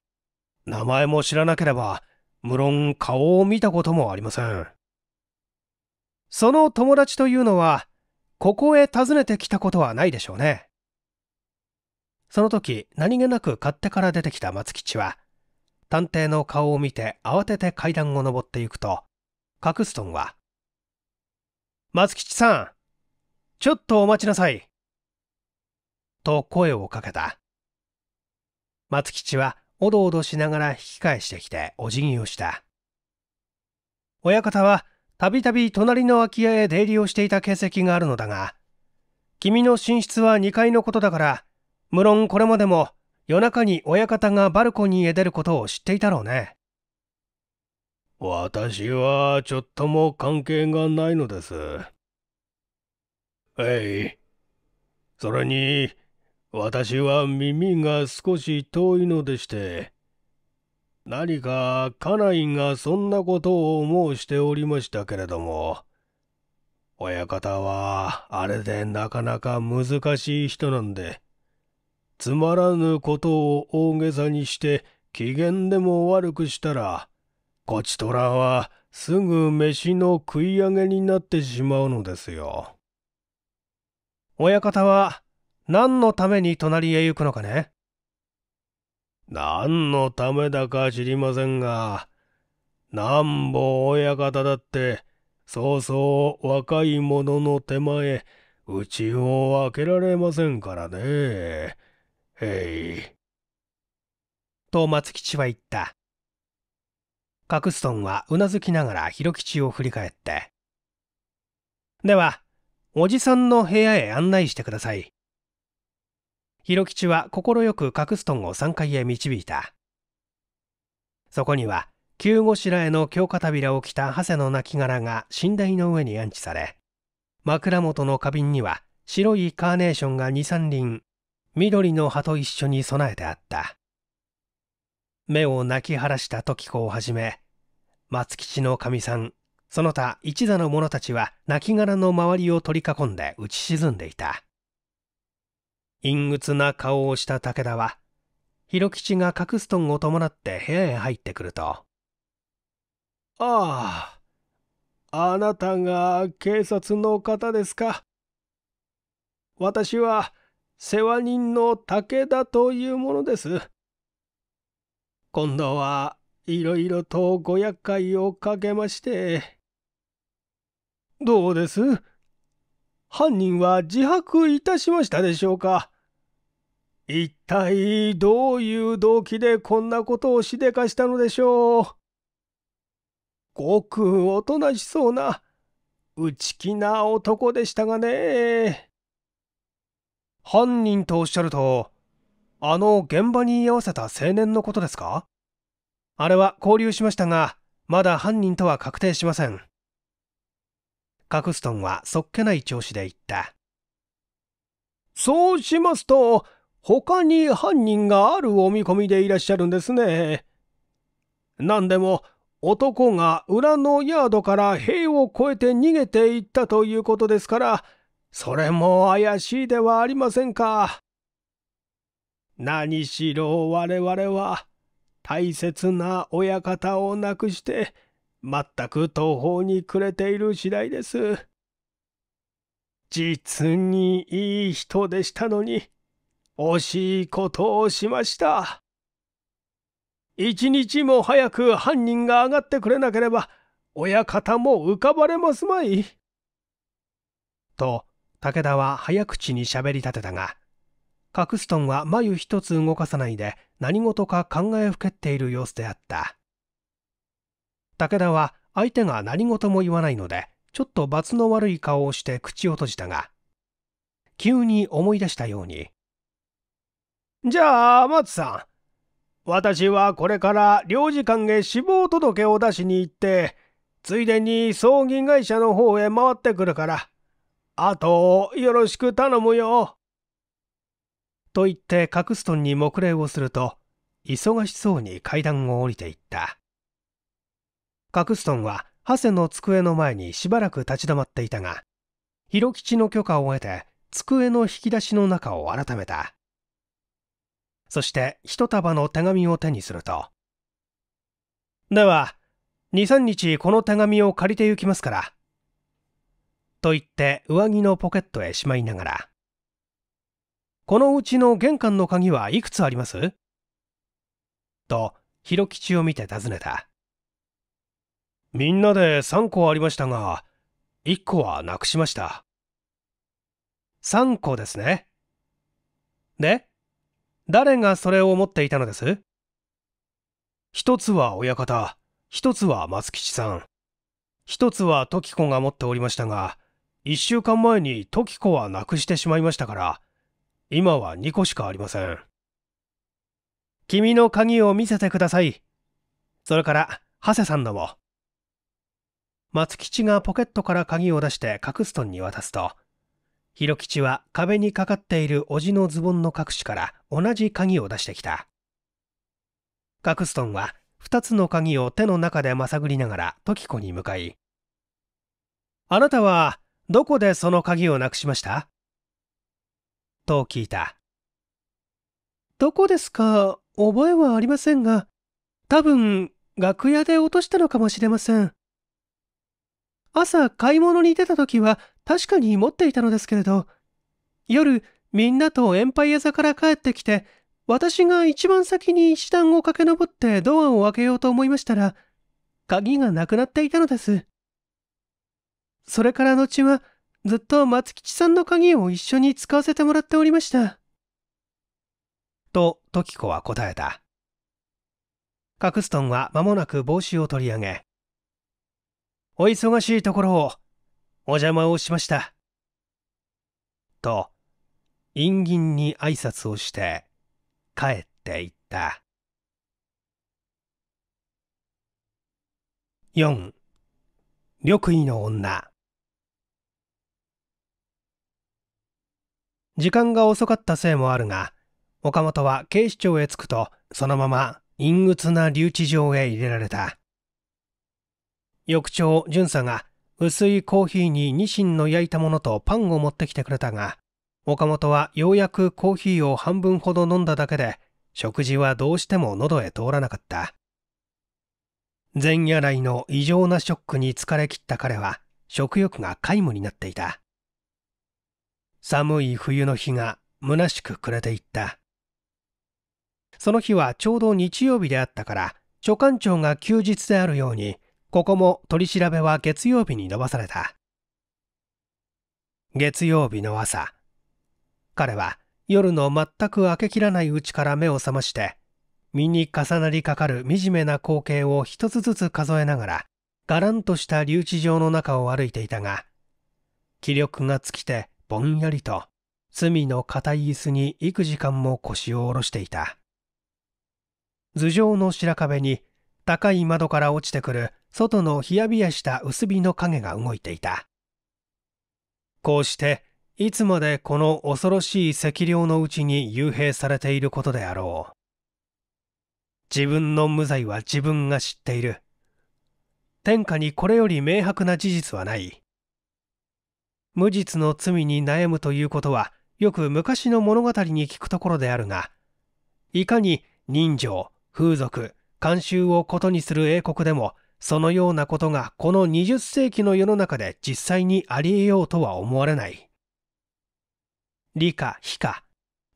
名前も知らなければ、無論顔を見たこともありません。その友達というのは、ここへ訪ねてきたことはないでしょうね。その時、何気なく勝手から出てきた松吉は、探偵の顔を見て慌てて階段を上っていくと、カクストンは、松吉さん、ちょっとお待ちなさい。と声をかけた。松吉はおどおどしながら引き返してきてお辞儀をした。親方はたびたび隣の空き家へ出入りをしていた形跡があるのだが、君の寝室は2階のことだから、無論これまでも夜中に親方がバルコニーへ出ることを知っていたろうね。私はちょっとも関係がないのです。えい。それに、私は耳が少し遠いのでして、何か家内がそんなことを申しておりましたけれども、親方はあれでなかなか難しい人なんで、つまらぬことを大げさにして機嫌でも悪くしたら、こちとらはすぐ飯の食い上げになってしまうのですよ。親方は何のために隣へ行くのかね何のためだか知りませんが、なんぼ親方だって、そうそう若い者の手前、うちを開けられませんからね。へい。と松吉は言った。クストンはうなずきながら広吉を振り返って。では、おじさんの部屋へ案内してください。広吉は快く隠すトンを3階へ導いた。そこには、旧しらへの強化びらを着た長谷の亡骸が寝台の上に安置され、枕元の花瓶には白いカーネーションが2、3輪、緑の葉と一緒に備えてあった。目を泣き晴らした時子をはじめ、松吉のかみさん、その他一座の者たちは亡骸の周りを取り囲んで打ち沈んでいた。陰鬱な顔をした武田は、広吉が隠すとんを伴って部屋へ入ってくると、ああ、あなたが警察の方ですか。私は世話人の武田というものです。今度はいろいろとご厄介をかけまして。どうです犯人は自白いたしましたでしょうか一体どういう動機でこんなことをしでかしたのでしょうごくおとなしそうな内気な男でしたがね犯人とおっしゃるとあの現場に居合わせた青年のことですかあれは交流しましたがまだ犯人とは確定しませんカクストンはそっけない調子で言った。そうしますと、他に犯人があるお見込みでいらっしゃるんですね。何でも、男が裏のヤードから塀を越えて逃げていったということですから、それも怪しいではありませんか。何しろ我々は、大切な親方を亡くして、全く途方に暮れている次第です。実にいい人でしたのに、惜しいことをしました。一日も早く犯人が上がってくれなければ、親方も浮かばれますまい。と、武田は早口に喋り立てたが、カクストンは眉一つ動かさないで何事か考えふけっている様子であった。武田は相手が何事も言わないのでちょっと罰の悪い顔をして口を閉じたが急に思い出したように「じゃあ松さん私はこれから領事館へ死亡届を出しに行ってついでに葬儀会社の方へ回ってくるからあとよろしく頼むよ」と言ってカクストンに目礼をすると忙しそうに階段を降りていった。カクストンはハセの机の前にしばらく立ち止まっていたが広吉の許可を得て机の引き出しの中を改めたそして一束の手紙を手にするとでは23日この手紙を借りて行きますからと言って上着のポケットへしまいながらこのうちの玄関の鍵はいくつありますと広吉を見て尋ねたみんなで3個ありましたが、1個はなくしました。3個ですね。で、誰がそれを持っていたのです一つは親方、一つは松吉さん、一つは時子が持っておりましたが、一週間前に時子はなくしてしまいましたから、今は2個しかありません。君の鍵を見せてください。それから、長谷さんのも。松吉がポケットから鍵を出してカクストンに渡すと、広吉は壁にかかっているおじのズボンの隠しから同じ鍵を出してきた。カクストンは2つの鍵を手の中でまさぐりながら時子に向かい、あなたはどこでその鍵をなくしましたと聞いた。どこですか覚えはありませんが、多分楽屋で落としたのかもしれません。朝買い物に出た時は確かに持っていたのですけれど、夜、みんなとエンパイア座から帰ってきて、私が一番先に一段を駆け上ってドアを開けようと思いましたら、鍵がなくなっていたのです。それから後は、ずっと松吉さんの鍵を一緒に使わせてもらっておりました。と、時子は答えた。カクストンは間もなく帽子を取り上げ、お忙しいところをお邪魔をしました。と、陰銀に挨拶をして帰っていった。4. 緑衣の女時間が遅かったせいもあるが、岡本は警視庁へ着くと、そのまま陰鬱な留置場へ入れられた。翌朝、巡査が薄いコーヒーにニシンの焼いたものとパンを持ってきてくれたが、岡本はようやくコーヒーを半分ほど飲んだだけで、食事はどうしても喉へ通らなかった。前夜来の異常なショックに疲れ切った彼は、食欲が皆無になっていた。寒い冬の日が虚しく暮れていった。その日はちょうど日曜日であったから、所管長が休日であるように、ここも取り調べは月曜日に延ばされた月曜日の朝彼は夜の全く明けきらないうちから目を覚まして身に重なりかかる惨めな光景を一つずつ数えながらがらんとした留置場の中を歩いていたが気力が尽きてぼんやりと罪の固い椅子に幾時間も腰を下ろしていた頭上の白壁に高い窓から落ちてくる外のひやびやした薄日の影が動いていたこうしていつまでこの恐ろしい赤稜のうちに幽閉されていることであろう自分の無罪は自分が知っている天下にこれより明白な事実はない無実の罪に悩むということはよく昔の物語に聞くところであるがいかに人情風俗慣習をことにする英国でもそのようなことがこの20世紀の世の中で実際にあり得ようとは思われない。理か非か、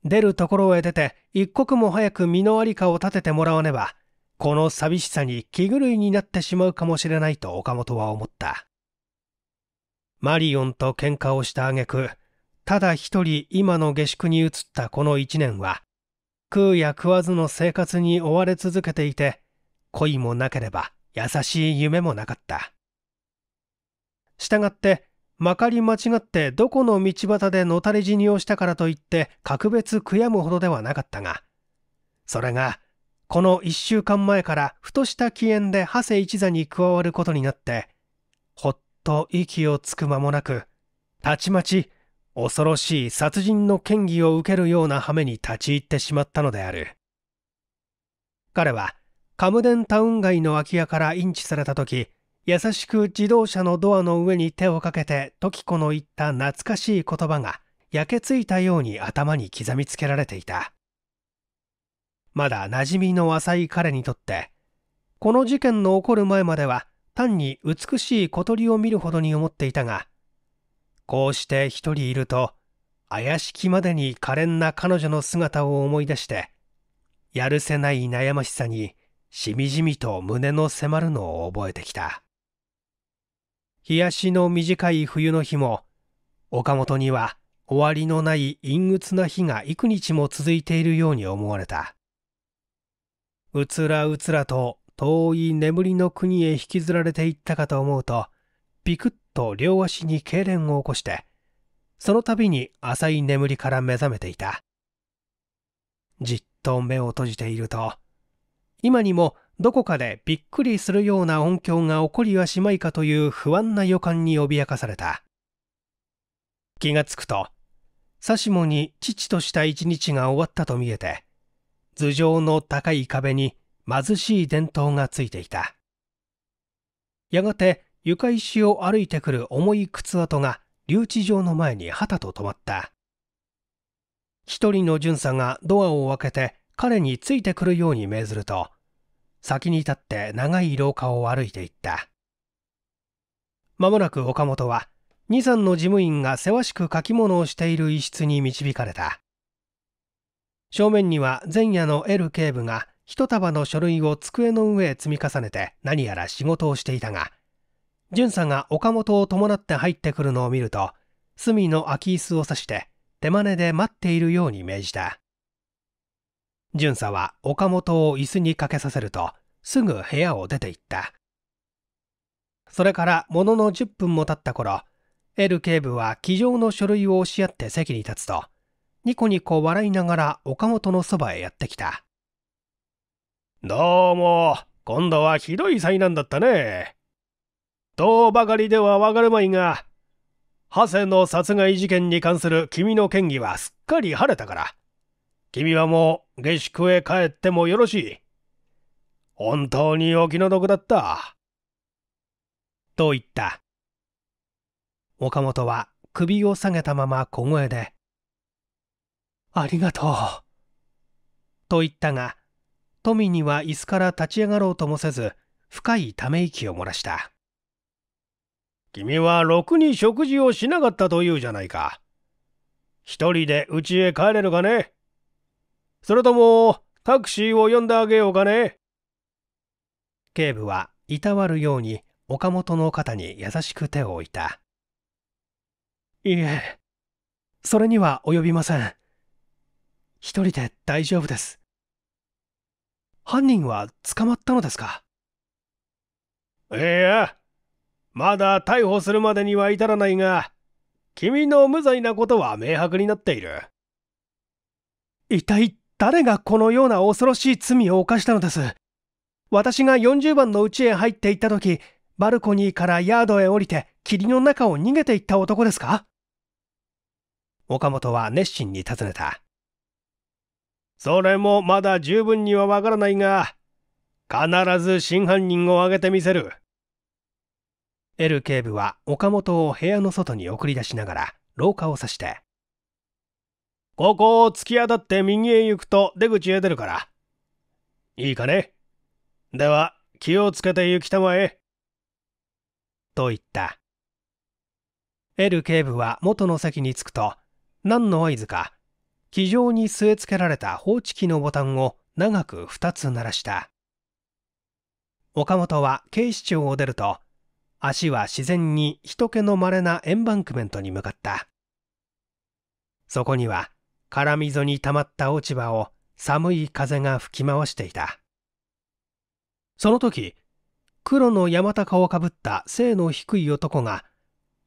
出るところへ出て一刻も早く身のありかを立ててもらわねば、この寂しさに気狂いになってしまうかもしれないと岡本は思った。マリオンと喧嘩をした挙句、ただ一人今の下宿に移ったこの一年は、食うや食わずの生活に追われ続けていて、恋もなければ優しい夢もなかった。したがって、まかり間違ってどこの道端で野垂れ死にをしたからといって格別悔やむほどではなかったが、それが、この1週間前からふとした機縁で長谷一座に加わることになって、ほっと息をつく間もなく、たちまち恐ろしい殺人の嫌疑を受けるような羽目に立ち入ってしまったのである。彼は、カムデンタウン街の空き家からインチされた時優しく自動車のドアの上に手をかけて時子の言った懐かしい言葉が焼けついたように頭に刻みつけられていたまだ馴染みの浅い彼にとってこの事件の起こる前までは単に美しい小鳥を見るほどに思っていたがこうして一人いると怪しきまでに可憐な彼女の姿を思い出してやるせない悩ましさにしみじみと胸の迫るのを覚えてきた日足の短い冬の日も岡本には終わりのない陰鬱な日が幾日も続いているように思われたうつらうつらと遠い眠りの国へ引きずられていったかと思うとピクッと両足に痙攣を起こしてその度に浅い眠りから目覚めていたじっと目を閉じていると今にもどこかでびっくりするような音響が起こりはしまいかという不安な予感に脅かされた気がつくとさしもに父とした一日が終わったと見えて頭上の高い壁に貧しい伝統がついていたやがて床石を歩いてくる重い靴跡が留置場の前に旗と止まった一人の巡査がドアを開けて彼についてくるように命ずると、先に立って長い廊下を歩いていった。まもなく岡本は、二三の事務員がせわしく書き物をしている一室に導かれた。正面には前夜の L 警部が一束の書類を机の上へ積み重ねて何やら仕事をしていたが、巡査が岡本を伴って入ってくるのを見ると、隅の空き椅子を指して手真似で待っているように命じた。巡査は岡本を椅子にかけさせると、すぐ部屋を出て行った。それからものの10分も経った頃、L 警部は机上の書類を押し合って席に立つと、ニコニコ笑いながら岡本のそばへやってきた。どうも、今度はひどい災難だったね。とばかりではわかるまいが、長谷の殺害事件に関する君の嫌疑はすっかり晴れたから、君はもう下宿へ帰ってもよろしい。本当にお気の毒だった。と言った。岡本は首を下げたまま小声で、ありがとう。と言ったが、富には椅子から立ち上がろうともせず、深いため息を漏らした。君はろくに食事をしなかったというじゃないか。一人で家へ帰れるかねそれとも、タクシーを呼んであげようかね。警部はいたわるように岡本の肩に優しく手を置いた。いえ、それには及びません。一人で大丈夫です。犯人は捕まったのですかいや、まだ逮捕するまでには至らないが、君の無罪なことは明白になっている。一体誰がこのような恐ろしい罪を犯したのです。私が40番の家へ入っていった時、バルコニーからヤードへ降りて霧の中を逃げていった男ですか岡本は熱心に尋ねた。それもまだ十分にはわからないが、必ず真犯人を挙げてみせる。エル警部は岡本を部屋の外に送り出しながら廊下を指して、方向を突き当たって右へ行くと出口へ出るから。いいかねでは、気をつけて行きたまえ。と言った。L 警部は元の席に着くと、何の合図か、気丈に据え付けられた放置機のボタンを長く2つ鳴らした。岡本は警視庁を出ると、足は自然に人気の稀な円バンクメントに向かった。そこには、空溝に溜まった落ち葉を寒い風が吹き回していたその時黒の山高をかぶった背の低い男が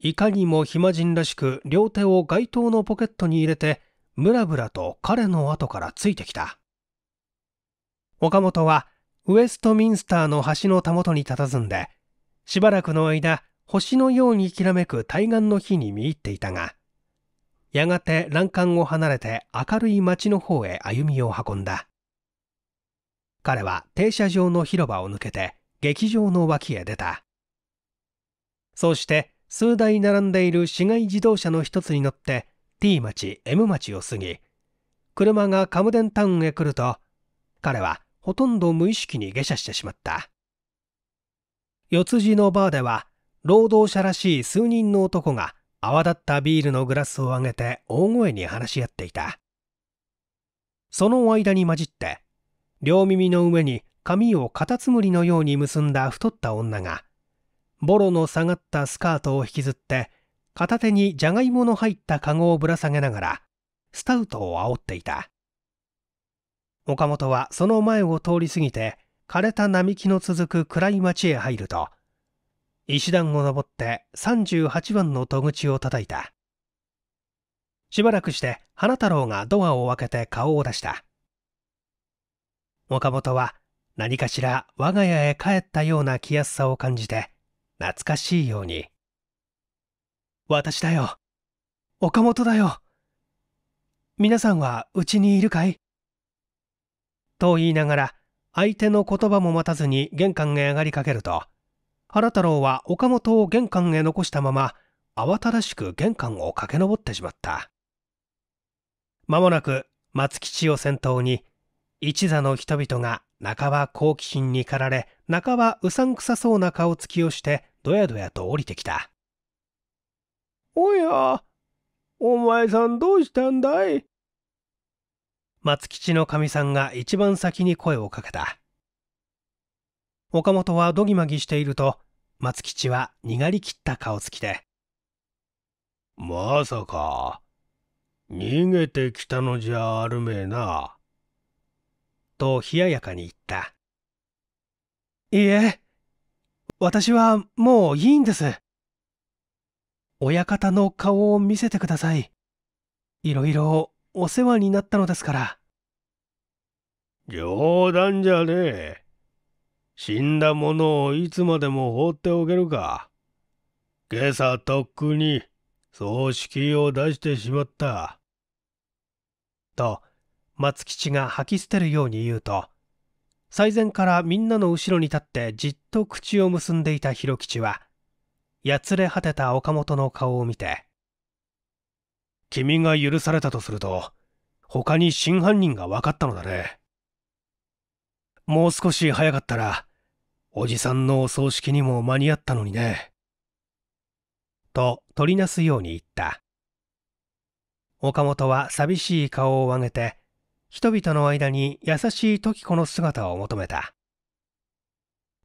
いかにも暇人らしく両手を街灯のポケットに入れてぶらぶらと彼の後からついてきた岡本はウェストミンスターの橋のたもとに佇んでしばらくの間星のようにきらめく対岸の火に見入っていたがやがて欄干を離れて明るい町の方へ歩みを運んだ彼は停車場の広場を抜けて劇場の脇へ出たそうして数台並んでいる市街自動車の一つに乗って T 町 M 町を過ぎ車がカムデンタウンへ来ると彼はほとんど無意識に下車してしまった四つ字のバーでは労働者らしい数人の男が泡立ったビールのグラスを上げて大声に話し合っていた。その間に混じって、両耳の上に髪をカタツムリのように結んだ太った女が、ボロの下がったスカートを引きずって、片手にじゃがいもの入ったカゴをぶら下げながら、スタウトを煽っていた。岡本はその前を通り過ぎて、枯れた並木の続く暗い町へ入ると、石段を登って38番の戸口を叩いた。しばらくして花太郎がドアを開けて顔を出した。岡本は何かしら我が家へ帰ったような気安さを感じて懐かしいように「私だよ岡本だよ皆さんはうちにいるかい?」と言いながら相手の言葉も待たずに玄関へ上がりかけると原太郎は岡本を玄関へ残したまま慌ただしく玄関を駆け上ってしまった間もなく松吉を先頭に一座の人々が半ば好奇心に駆られ半ばうさんくさそうな顔つきをしてどやどやと降りてきたおやお前さんどうしたんだい松吉のかみさんが一番先に声をかけた岡本はどぎまぎしていると、松吉はにがりきった顔つきで。まさか、逃げてきたのじゃあるめえな。と冷ややかに言った。いいえ、私はもういいんです。親方の顔を見せてください。いろいろお世話になったのですから。冗談じゃねえ。死んだものをいつまでも放っておけるか。今朝とっくに葬式を出してしまった。と、松吉が吐き捨てるように言うと、最前からみんなの後ろに立ってじっと口を結んでいた広吉は、やつれ果てた岡本の顔を見て、君が許されたとすると、他に真犯人が分かったのだね。もう少し早かったら、おじさんのお葬式にも間に合ったのにね。と取りなすように言った。岡本は寂しい顔を上げて、人々の間に優しい時子の姿を求めた。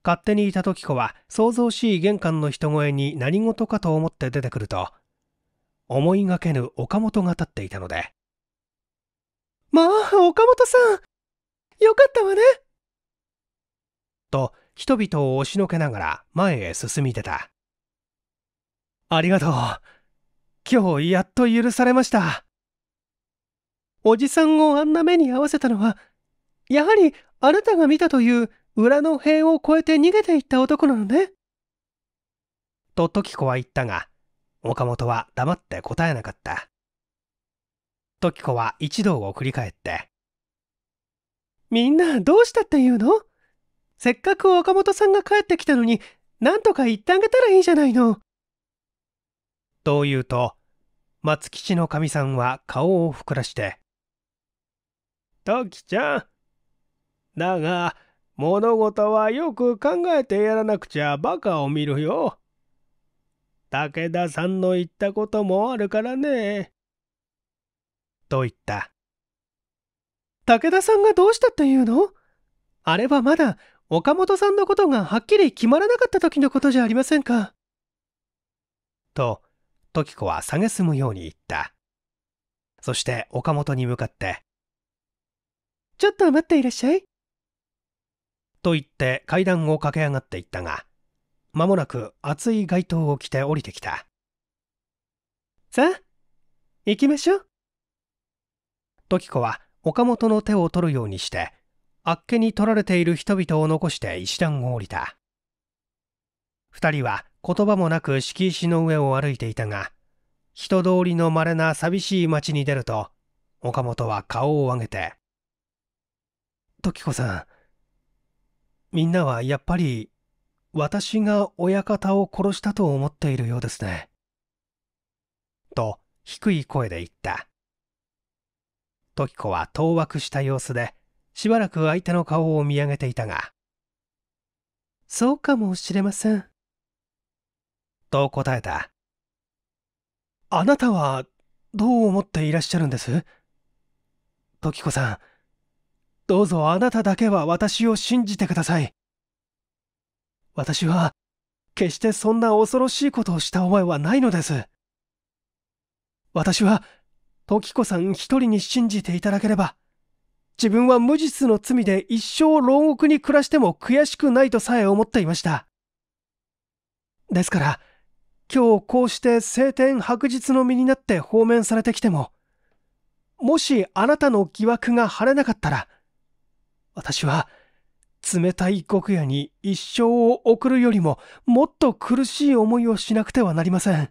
勝手にいた時子は、騒々しい玄関の人声に何事かと思って出てくると、思いがけぬ岡本が立っていたので。まあ、岡本さんよかったわねと人々を押しのけながら前へ進み出た。ありがとう。今日やっと許されました。おじさんをあんな目に遭わせたのは、やはりあなたが見たという裏の塀を越えて逃げていった男なのね。と時子は言ったが、岡本は黙って答えなかった。時子は一同を振り返って、みんなどうしたって言うのせっかく岡本さんが帰ってきたのに、なんとか言ってあげたらいいじゃないの。と言うと、松吉のかみさんは顔をふくらして、きちゃん、だが、物事はよく考えてやらなくちゃバカを見るよ。武田さんの言ったこともあるからね。と言った。武田さんがどうしたっていうのあれはまだ岡本さんのことがはっきり決まらなかった時のことじゃありませんか。と、時子は蔑むように言った。そして岡本に向かって、ちょっと待っていらっしゃい。と言って階段を駆け上がっていったが、間もなく熱い街灯を着て降りてきた。さあ、行きましょう。時子は岡本の手を取るようにしてあっけに取られている人々を残して石段を降りた2人は言葉もなく敷石の上を歩いていたが人通りの稀な寂しい町に出ると岡本は顔を上げて「時子さんみんなはやっぱり私が親方を殺したと思っているようですね」と低い声で言った時子は当惑した様子でしばらく相手の顔を見上げていたが、そうかもしれません。と答えた。あなたはどう思っていらっしゃるんです時子さん、どうぞあなただけは私を信じてください。私は決してそんな恐ろしいことをした覚えはないのです。私は時子さん一人に信じていただければ自分は無実の罪で一生牢獄に暮らしても悔しくないとさえ思っていました。ですから、今日こうして晴天白日の身になって放免されてきても、もしあなたの疑惑が晴れなかったら、私は冷たい極夜に一生を送るよりももっと苦しい思いをしなくてはなりません。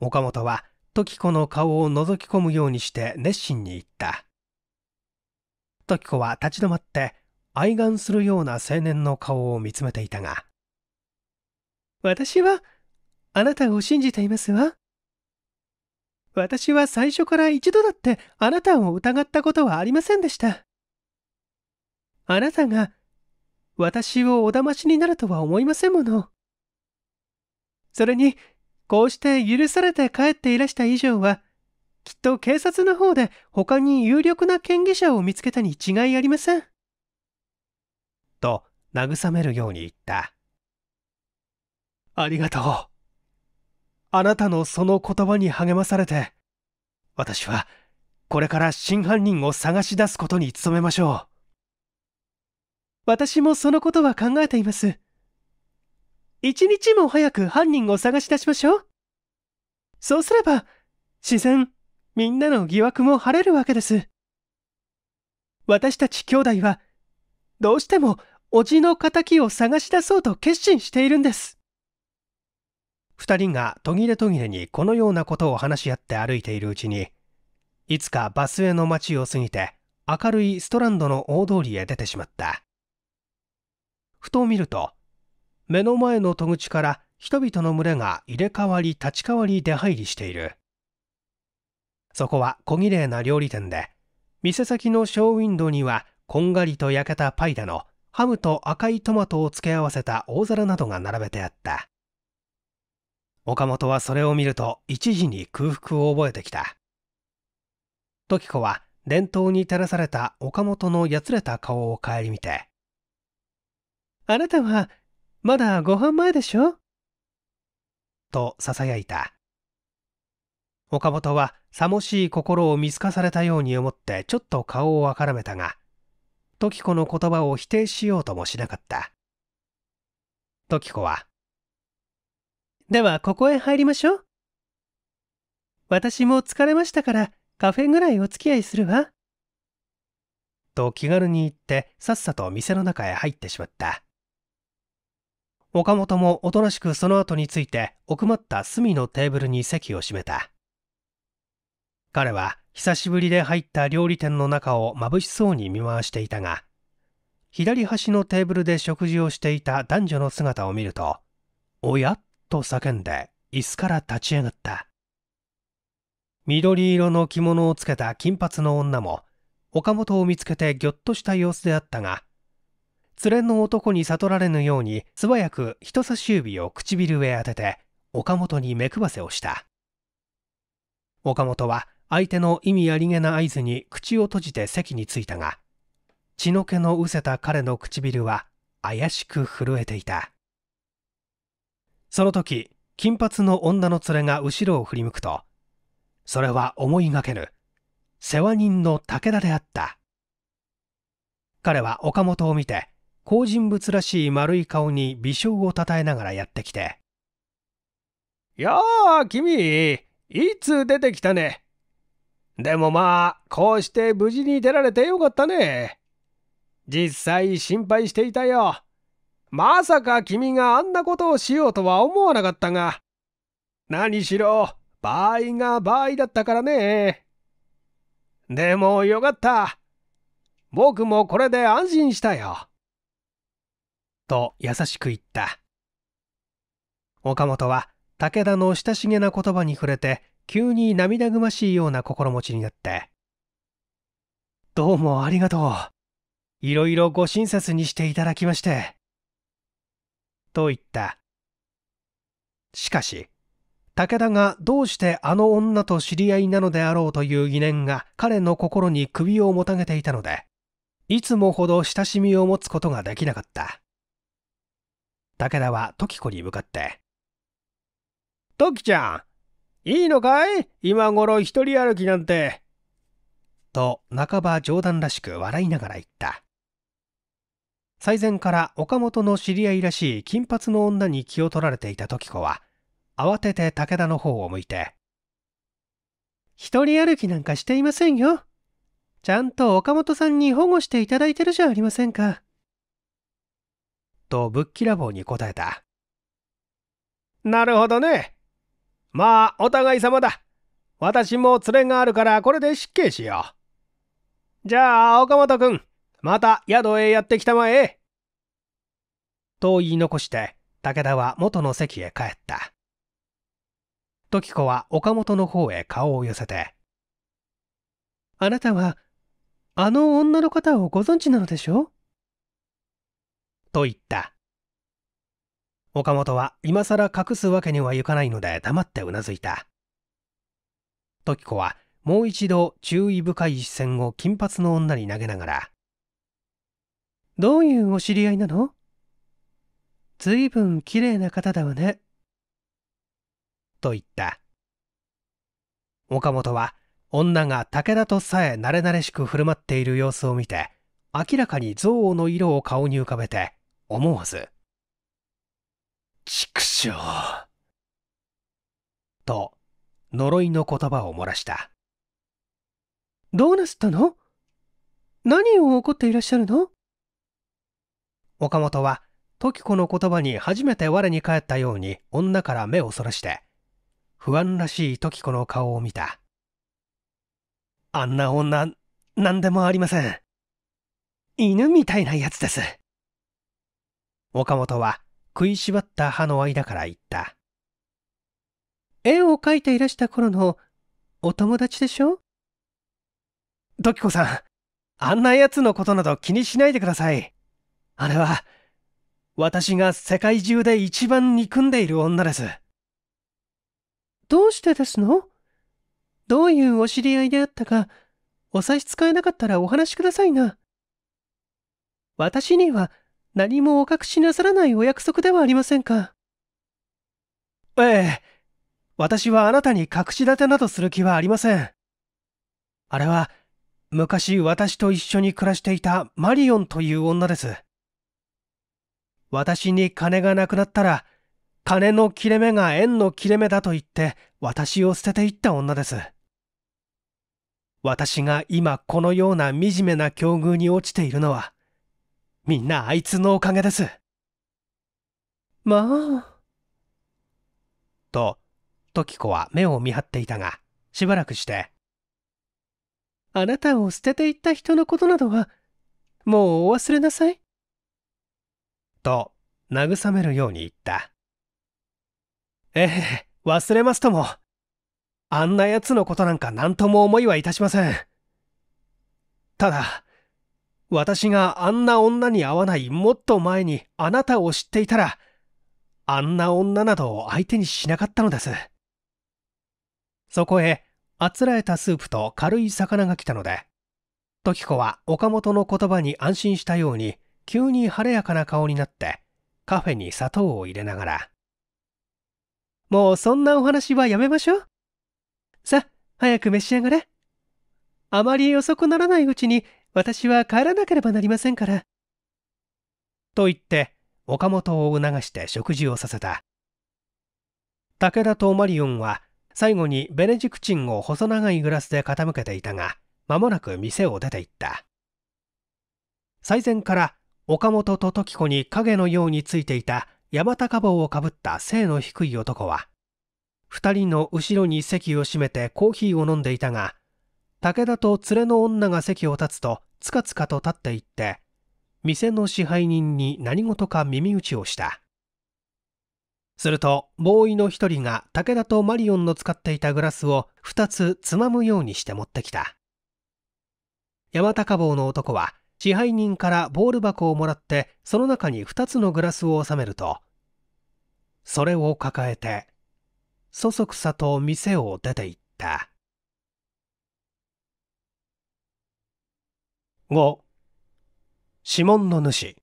岡本は時子の顔を覗き込むようにして熱心に言った。時子は立ち止まって愛顔するような青年の顔を見つめていたが私はあなたを信じていますわ私は最初から一度だってあなたを疑ったことはありませんでしたあなたが私をおだましになるとは思いませんものそれにこうして許されて帰っていらした以上はきっと警察の方で他に有力な権疑者を見つけたに違いありません。と慰めるように言った。ありがとう。あなたのその言葉に励まされて、私はこれから真犯人を探し出すことに努めましょう。私もそのことは考えています。一日も早く犯人を探し出しましょう。そうすれば、自然みんなの疑惑も晴れるわけです。私たち兄弟は、どうしても叔父の仇を探し出そうと決心しているんです。二人が途切れ途切れにこのようなことを話し合って歩いているうちに、いつかバスへの街を過ぎて明るいストランドの大通りへ出てしまった。ふと見ると、目の前の戸口から人々の群れが入れ替わり立ち替わり出入りしている。そこは小綺麗な料理店で、店先のショーウィンドウにはこんがりと焼けたパイだのハムと赤いトマトを付け合わせた大皿などが並べてあった。岡本はそれを見ると一時に空腹を覚えてきた。時子は伝統に照らされた岡本のやつれた顔を顧みて、あなたはまだご飯前でしょと囁いた。岡本はさもしい心を見透かされたように思ってちょっと顔をあからめたが、時子の言葉を否定しようともしなかった。時子は、ではここへ入りましょう。私も疲れましたからカフェぐらいお付き合いするわ。と気軽に言ってさっさと店の中へ入ってしまった。岡本もおとなしくその後について奥まった隅のテーブルに席を占めた。彼は久しぶりで入った料理店の中を眩しそうに見回していたが、左端のテーブルで食事をしていた男女の姿を見ると、おやっと叫んで椅子から立ち上がった。緑色の着物をつけた金髪の女も、岡本を見つけてぎょっとした様子であったが、連れの男に悟られぬように素早く人差し指を唇へ当てて、岡本に目配せをした。岡本は相手の意味ありげな合図に口を閉じて席に着いたが、血の気のうせた彼の唇は怪しく震えていた。その時、金髪の女の連れが後ろを振り向くと、それは思いがけぬ、世話人の武田であった。彼は岡本を見て、好人物らしい丸い顔に微笑をたたえながらやってきて、やあ、君、いつ出てきたね。でもまあ、こうして無事に出られてよかったね。実際心配していたよ。まさか君があんなことをしようとは思わなかったが。何しろ、場合が場合だったからね。でもよかった。僕もこれで安心したよ。と優しく言った。岡本は武田の親しげな言葉に触れて急に涙ぐましいような心持ちになって。どうもありがとう。いろいろご親切にしていただきまして。と言った。しかし、武田がどうしてあの女と知り合いなのであろうという疑念が彼の心に首をもたげていたので、いつもほど親しみを持つことができなかった。武田は時子に向かって、時ちゃん、いいのかい今頃一人歩きなんて。と、半ば冗談らしく笑いながら言った。最前から岡本の知り合いらしい金髪の女に気を取られていた時子は、慌てて武田の方を向いて、一人歩きなんかしていませんよ。ちゃんと岡本さんに保護していただいてるじゃありませんか。とぶっきらぼうに答えた。なるほどね。まあ、お互い様だ。私も連れがあるから、これで失敬しよう。じゃあ、岡本君、また宿へやってきたまえ。と言い残して、武田は元の席へ帰った。時子は岡本の方へ顔を寄せて、あなたは、あの女の方をご存知なのでしょう?」と言った。岡本は今更隠すわけにはいかないので黙ってうなずいた時子はもう一度注意深い視線を金髪の女に投げながら「どういうお知り合いなのずいぶん綺麗な方だわね」と言った岡本は女が武田とさえ慣れ慣れしく振る舞っている様子を見て明らかに憎悪の色を顔に浮かべて思わず「畜生。と、呪いの言葉を漏らした。どうなすったの何を怒っていらっしゃるの岡本は、時子の言葉に初めて我に返ったように女から目をそらして、不安らしい時子の顔を見た。あんな女、何でもありません。犬みたいなやつです。岡本は食いしばった歯の間から言った。絵を描いていらした頃のお友達でしょ時子さん、あんな奴のことなど気にしないでください。あれは、私が世界中で一番憎んでいる女です。どうしてですのどういうお知り合いであったか、お差し支えなかったらお話しくださいな。私には何もお隠しなさらないお約束ではありませんか。ええ。私はあなたに隠し立てなどする気はありません。あれは、昔私と一緒に暮らしていたマリオンという女です。私に金がなくなったら、金の切れ目が縁の切れ目だと言って私を捨てていった女です。私が今このような惨めな境遇に落ちているのは、みんなあいつのおかげです。まあ。と、時子は目を見張っていたが、しばらくして。あなたを捨てていった人のことなどは、もうお忘れなさい。と、慰めるように言った。ええ、忘れますとも。あんな奴のことなんか何とも思いはいたしません。ただ、私があんな女に会わないもっと前にあなたを知っていたら、あんな女などを相手にしなかったのです。そこへ、あつらえたスープと軽い魚が来たので、時子は岡本の言葉に安心したように、急に晴れやかな顔になって、カフェに砂糖を入れながら、もうそんなお話はやめましょう。さ、早く召し上がれ。あまり遅くならないうちに私は帰らなければなりませんから。と言って、岡本を促して食事をさせた。武田とマリオンは最後にベネジクチンを細長いグラスで傾けていたが、間もなく店を出て行った。最前から岡本と時子に影のようについていた山高帽をかぶった背の低い男は、2人の後ろに席を閉めてコーヒーを飲んでいたが、武田と連れの女が席を立つと、つかつかと立っていって店の支配人に何事か耳打ちをしたするとボーイの一人が武田とマリオンの使っていたグラスを2つつまむようにして持ってきた山高坊の男は支配人からボール箱をもらってその中に2つのグラスを収めるとそれを抱えてそそくさと店を出て行った。5指紋の主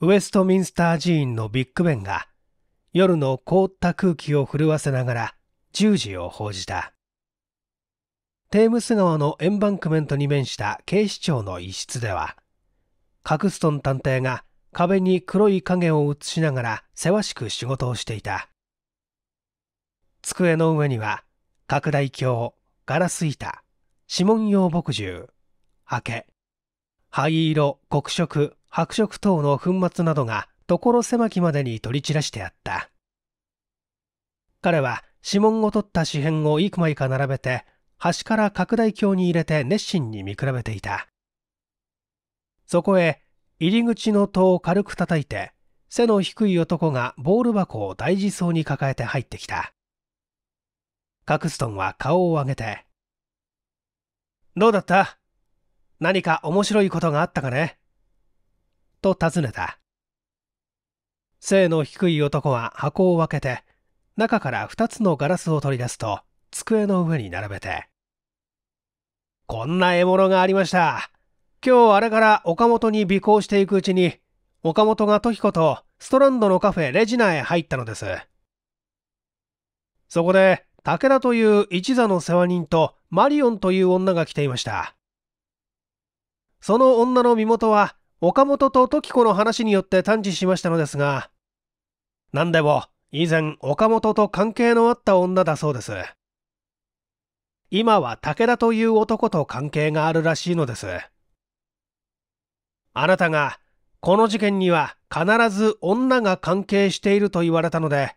ウェストミンスター寺院のビッグベンが夜の凍った空気を震わせながら10時を報じたテームス川のエンバンクメントに面した警視庁の一室ではカクストン探偵が壁に黒い影を映しながらせわしく仕事をしていた机の上には拡大鏡ガラス板、指紋用墨汁、刷毛、灰色、黒色、白色等の粉末などが所狭きまでに取り散らしてあった。彼は指紋を取った紙片を幾枚か並べて、端から拡大鏡に入れて熱心に見比べていた。そこへ入り口の戸を軽く叩いて、背の低い男がボール箱を大事そうに抱えて入ってきた。カクストンは顔を上げて。どうだった何か面白いことがあったかねと尋ねた。背の低い男は箱を開けて、中から2つのガラスを取り出すと、机の上に並べて。こんな獲物がありました。今日あれから岡本に尾行していくうちに、岡本が時子とストランドのカフェレジナへ入ったのです。そこで、武田という一座の世話人とマリオンという女が来ていました。その女の身元は岡本と時子の話によって探知しましたのですが、何でも以前岡本と関係のあった女だそうです。今は武田という男と関係があるらしいのです。あなたがこの事件には必ず女が関係していると言われたので、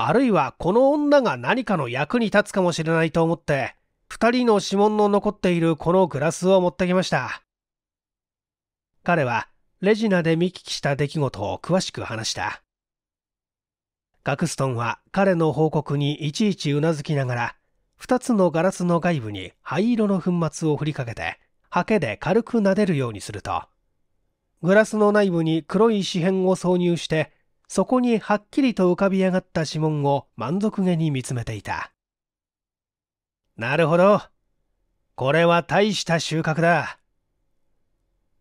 あるいはこの女が何かの役に立つかもしれないと思って、2人の指紋の残っているこのグラスを持ってきました。彼はレジナで見聞きした出来事を詳しく話した。ガクストンは彼の報告にいちいちうなずきながら、2つのガラスの外部に灰色の粉末を振りかけて、ハケで軽く撫でるようにすると、グラスの内部に黒い紙片を挿入して、そこにはっきりと浮かび上がった指紋を満足げに見つめていた。なるほど。これは大した収穫だ。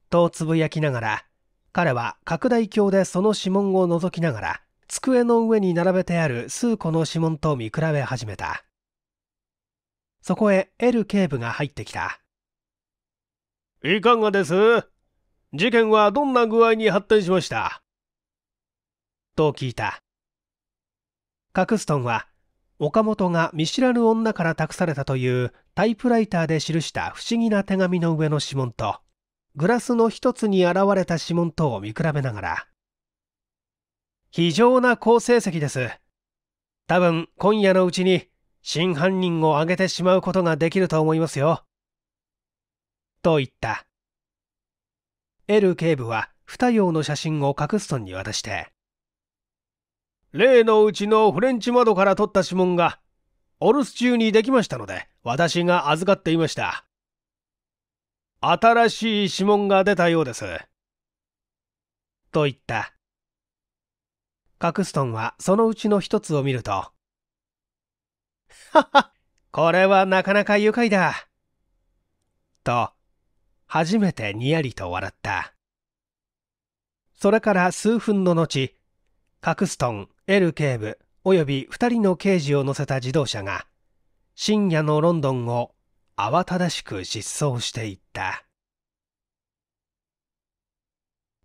とつぶやきながら、彼は拡大鏡でその指紋を覗きながら、机の上に並べてある数個の指紋と見比べ始めた。そこへ L 警部が入ってきた。いかがです事件はどんな具合に発展しましたと聞いたカクストンは岡本が見知らぬ女から託されたというタイプライターで記した不思議な手紙の上の指紋とグラスの一つに現れた指紋とを見比べながら非常な好成績です多分今夜のうちに真犯人を挙げてしまうことができると思いますよと言ったエル警部は二葉の写真をカクストンに渡して例のうちのフレンチ窓から取った指紋が、お留守中にできましたので、私が預かっていました。新しい指紋が出たようです。と言った。カクストンはそのうちの一つを見ると、はは、これはなかなか愉快だ。と、初めてにやりと笑った。それから数分の後、カクストン、L 警部及び2人の刑事を乗せた自動車が深夜のロンドンを慌ただしく疾走していった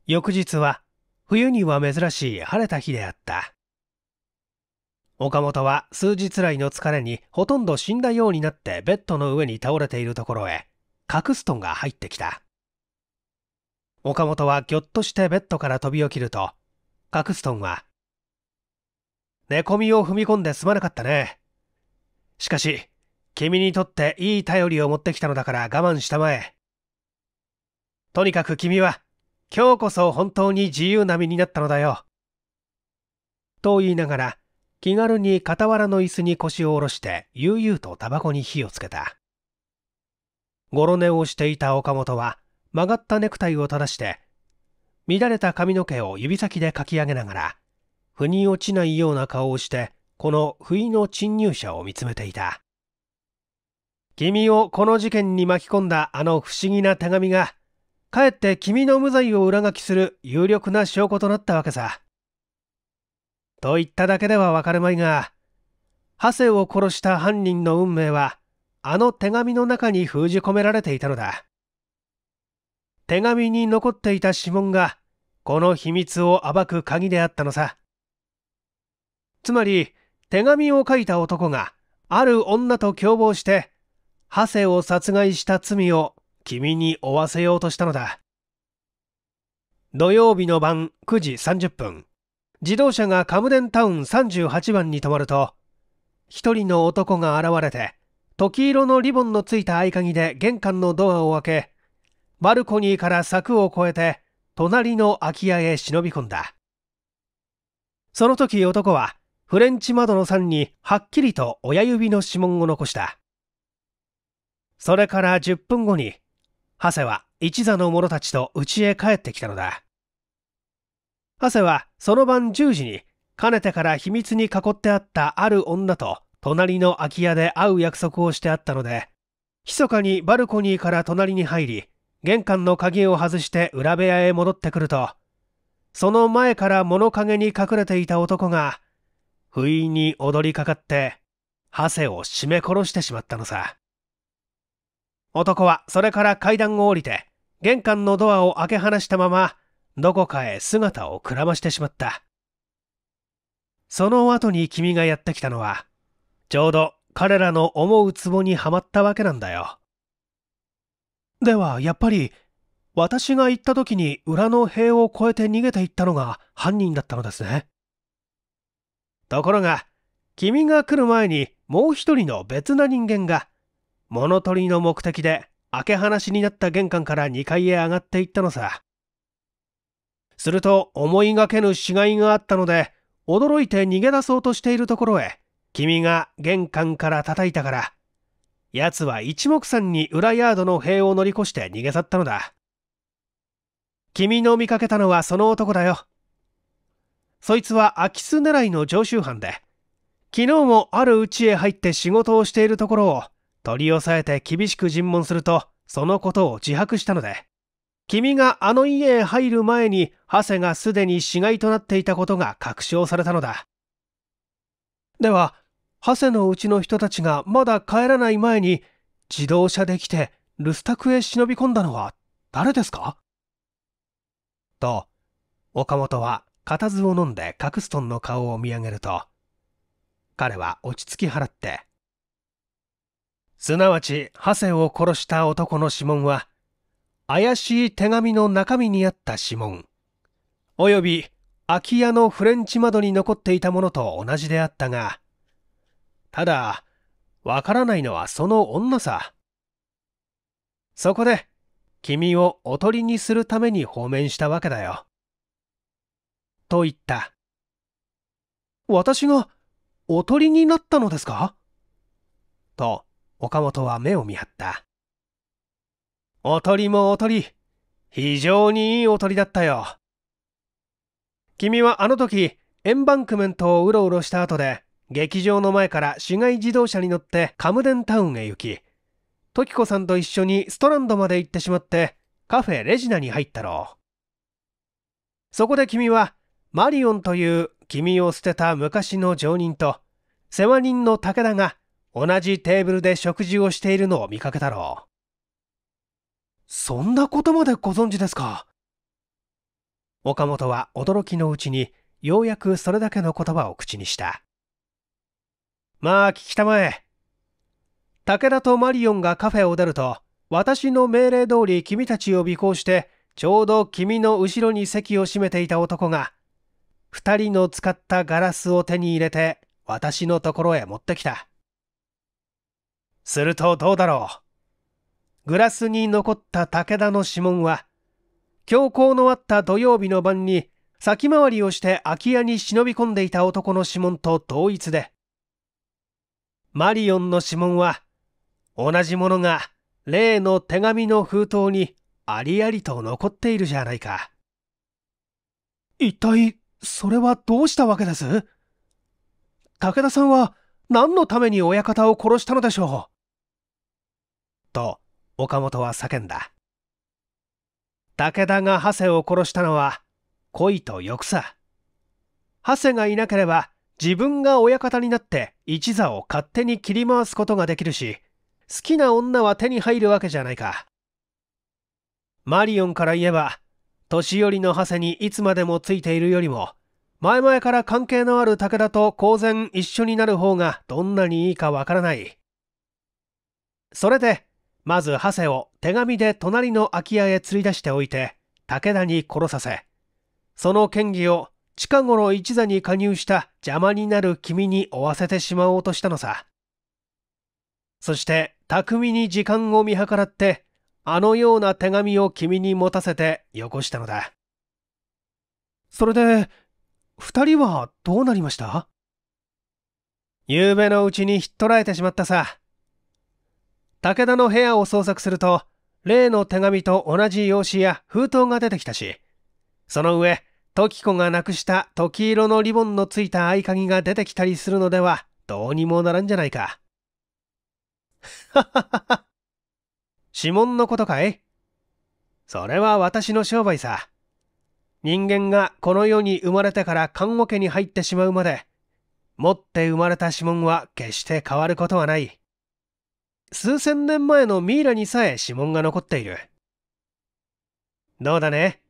翌日は冬には珍しい晴れた日であった岡本は数日来の疲れにほとんど死んだようになってベッドの上に倒れているところへカクストンが入ってきた岡本はぎょっとしてベッドから飛び起きるとカクストンは寝込みを踏み込んですまなかったね。しかし、君にとっていい頼りを持ってきたのだから我慢したまえ。とにかく君は、今日こそ本当に自由な身になったのだよ。と言いながら、気軽に傍らの椅子に腰を下ろして、悠々とタバコに火をつけた。ごろ寝をしていた岡本は、曲がったネクタイを正して、乱れた髪の毛を指先でかき上げながら、腑に落ちないような顔をしてこの不意の侵入者を見つめていた君をこの事件に巻き込んだあの不思議な手紙がかえって君の無罪を裏書きする有力な証拠となったわけさと言っただけではわかるまいがハセを殺した犯人の運命はあの手紙の中に封じ込められていたのだ手紙に残っていた指紋がこの秘密を暴く鍵であったのさつまり手紙を書いた男がある女と共謀してハセを殺害した罪を君に負わせようとしたのだ土曜日の晩9時30分自動車がカムデンタウン38番に止まると一人の男が現れて時色のリボンのついた合鍵で玄関のドアを開けバルコニーから柵を越えて隣の空き家へ忍び込んだその時男はフレンチ窓の3にはっきりと親指の指紋を残した。それから10分後に、ハセは一座の者たちと家へ帰ってきたのだ。ハセはその晩10時に、かねてから秘密に囲ってあったある女と隣の空き家で会う約束をしてあったので、密かにバルコニーから隣に入り、玄関の鍵を外して裏部屋へ戻ってくると、その前から物陰に隠れていた男が、不意に踊りかかって、ハセを絞め殺してしまったのさ。男はそれから階段を降りて、玄関のドアを開け放したまま、どこかへ姿をくらましてしまった。その後に君がやってきたのは、ちょうど彼らの思う壺にはまったわけなんだよ。では、やっぱり、私が行った時に裏の塀を越えて逃げていったのが犯人だったのですね。ところが君が来る前にもう一人の別な人間が物取りの目的で開け放しになった玄関から2階へ上がっていったのさすると思いがけぬ死骸があったので驚いて逃げ出そうとしているところへ君が玄関から叩いたから奴は一目散に裏ヤードの塀を乗り越して逃げ去ったのだ君の見かけたのはその男だよそいつは空き巣狙いの常習犯で、昨日もある家へ入って仕事をしているところを取り押さえて厳しく尋問すると、そのことを自白したので、君があの家へ入る前に、ハセがすでに死骸となっていたことが確証されたのだ。では、ハセのうちの人たちがまだ帰らない前に、自動車で来て留守宅へ忍び込んだのは誰ですかと、岡本は固唾を飲んでカクストンの顔を見上げると、彼は落ち着き払って、すなわち、ハセを殺した男の指紋は、怪しい手紙の中身にあった指紋、および空き家のフレンチ窓に残っていたものと同じであったが、ただ、わからないのはその女さ。そこで、君をおとりにするために放免したわけだよ。と言った。私がおとりになったのですかと岡本は目を見張った。おとりもおとり、非常にいいおとりだったよ。君はあの時、円バンクメントをうろうろした後で、劇場の前から市街自動車に乗ってカムデンタウンへ行き、時子さんと一緒にストランドまで行ってしまって、カフェレジナに入ったろう。そこで君はマリオンという君を捨てた昔の常人と、世話人の武田が同じテーブルで食事をしているのを見かけたろう。そんなことまでご存知ですか。岡本は驚きのうちに、ようやくそれだけの言葉を口にした。まあ聞きたまえ。武田とマリオンがカフェを出ると、私の命令通り君たちを尾行して、ちょうど君の後ろに席を占めていた男が、二人の使ったガラスを手に入れて私のところへ持ってきた。するとどうだろう。グラスに残った武田の指紋は、強行のあった土曜日の晩に先回りをして空き家に忍び込んでいた男の指紋と同一で、マリオンの指紋は、同じものが例の手紙の封筒にありありと残っているじゃないか。一体それはどうしたわけです武田さんは何のために親方を殺したのでしょうと岡本は叫んだ武田が長谷を殺したのは恋と欲さ長谷がいなければ自分が親方になって一座を勝手に切り回すことができるし好きな女は手に入るわけじゃないかマリオンから言えば年寄りの長谷にいつまでもついているよりも、前々から関係のある武田と公然一緒になる方がどんなにいいかわからない。それで、まず長谷を手紙で隣の空き家へ釣り出しておいて、武田に殺させ、その権疑を近頃一座に加入した邪魔になる君に負わせてしまおうとしたのさ。そして、巧みに時間を見計らって、あのような手紙を君に持たせてよこしたのだ。それで、二人はどうなりました夕べのうちにひっ捕らえてしまったさ。武田の部屋を捜索すると、例の手紙と同じ用紙や封筒が出てきたし、その上、時子がなくした時色のリボンのついた合鍵が出てきたりするのでは、どうにもならんじゃないか。はははは。指紋のことかいそれは私の商売さ。人間がこの世に生まれてから看護家に入ってしまうまで、持って生まれた指紋は決して変わることはない。数千年前のミイラにさえ指紋が残っている。どうだね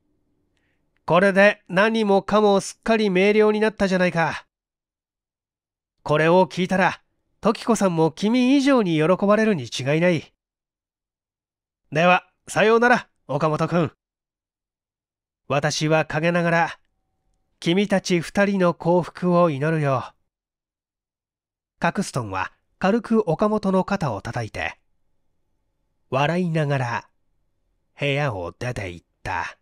これで何もかもすっかり明瞭になったじゃないか。これを聞いたら、時子さんも君以上に喜ばれるに違いない。では、さようなら、岡本君。私は陰ながら、君たち二人の幸福を祈るよ。カクストンは軽く岡本の肩を叩いて、笑いながら部屋を出て行った。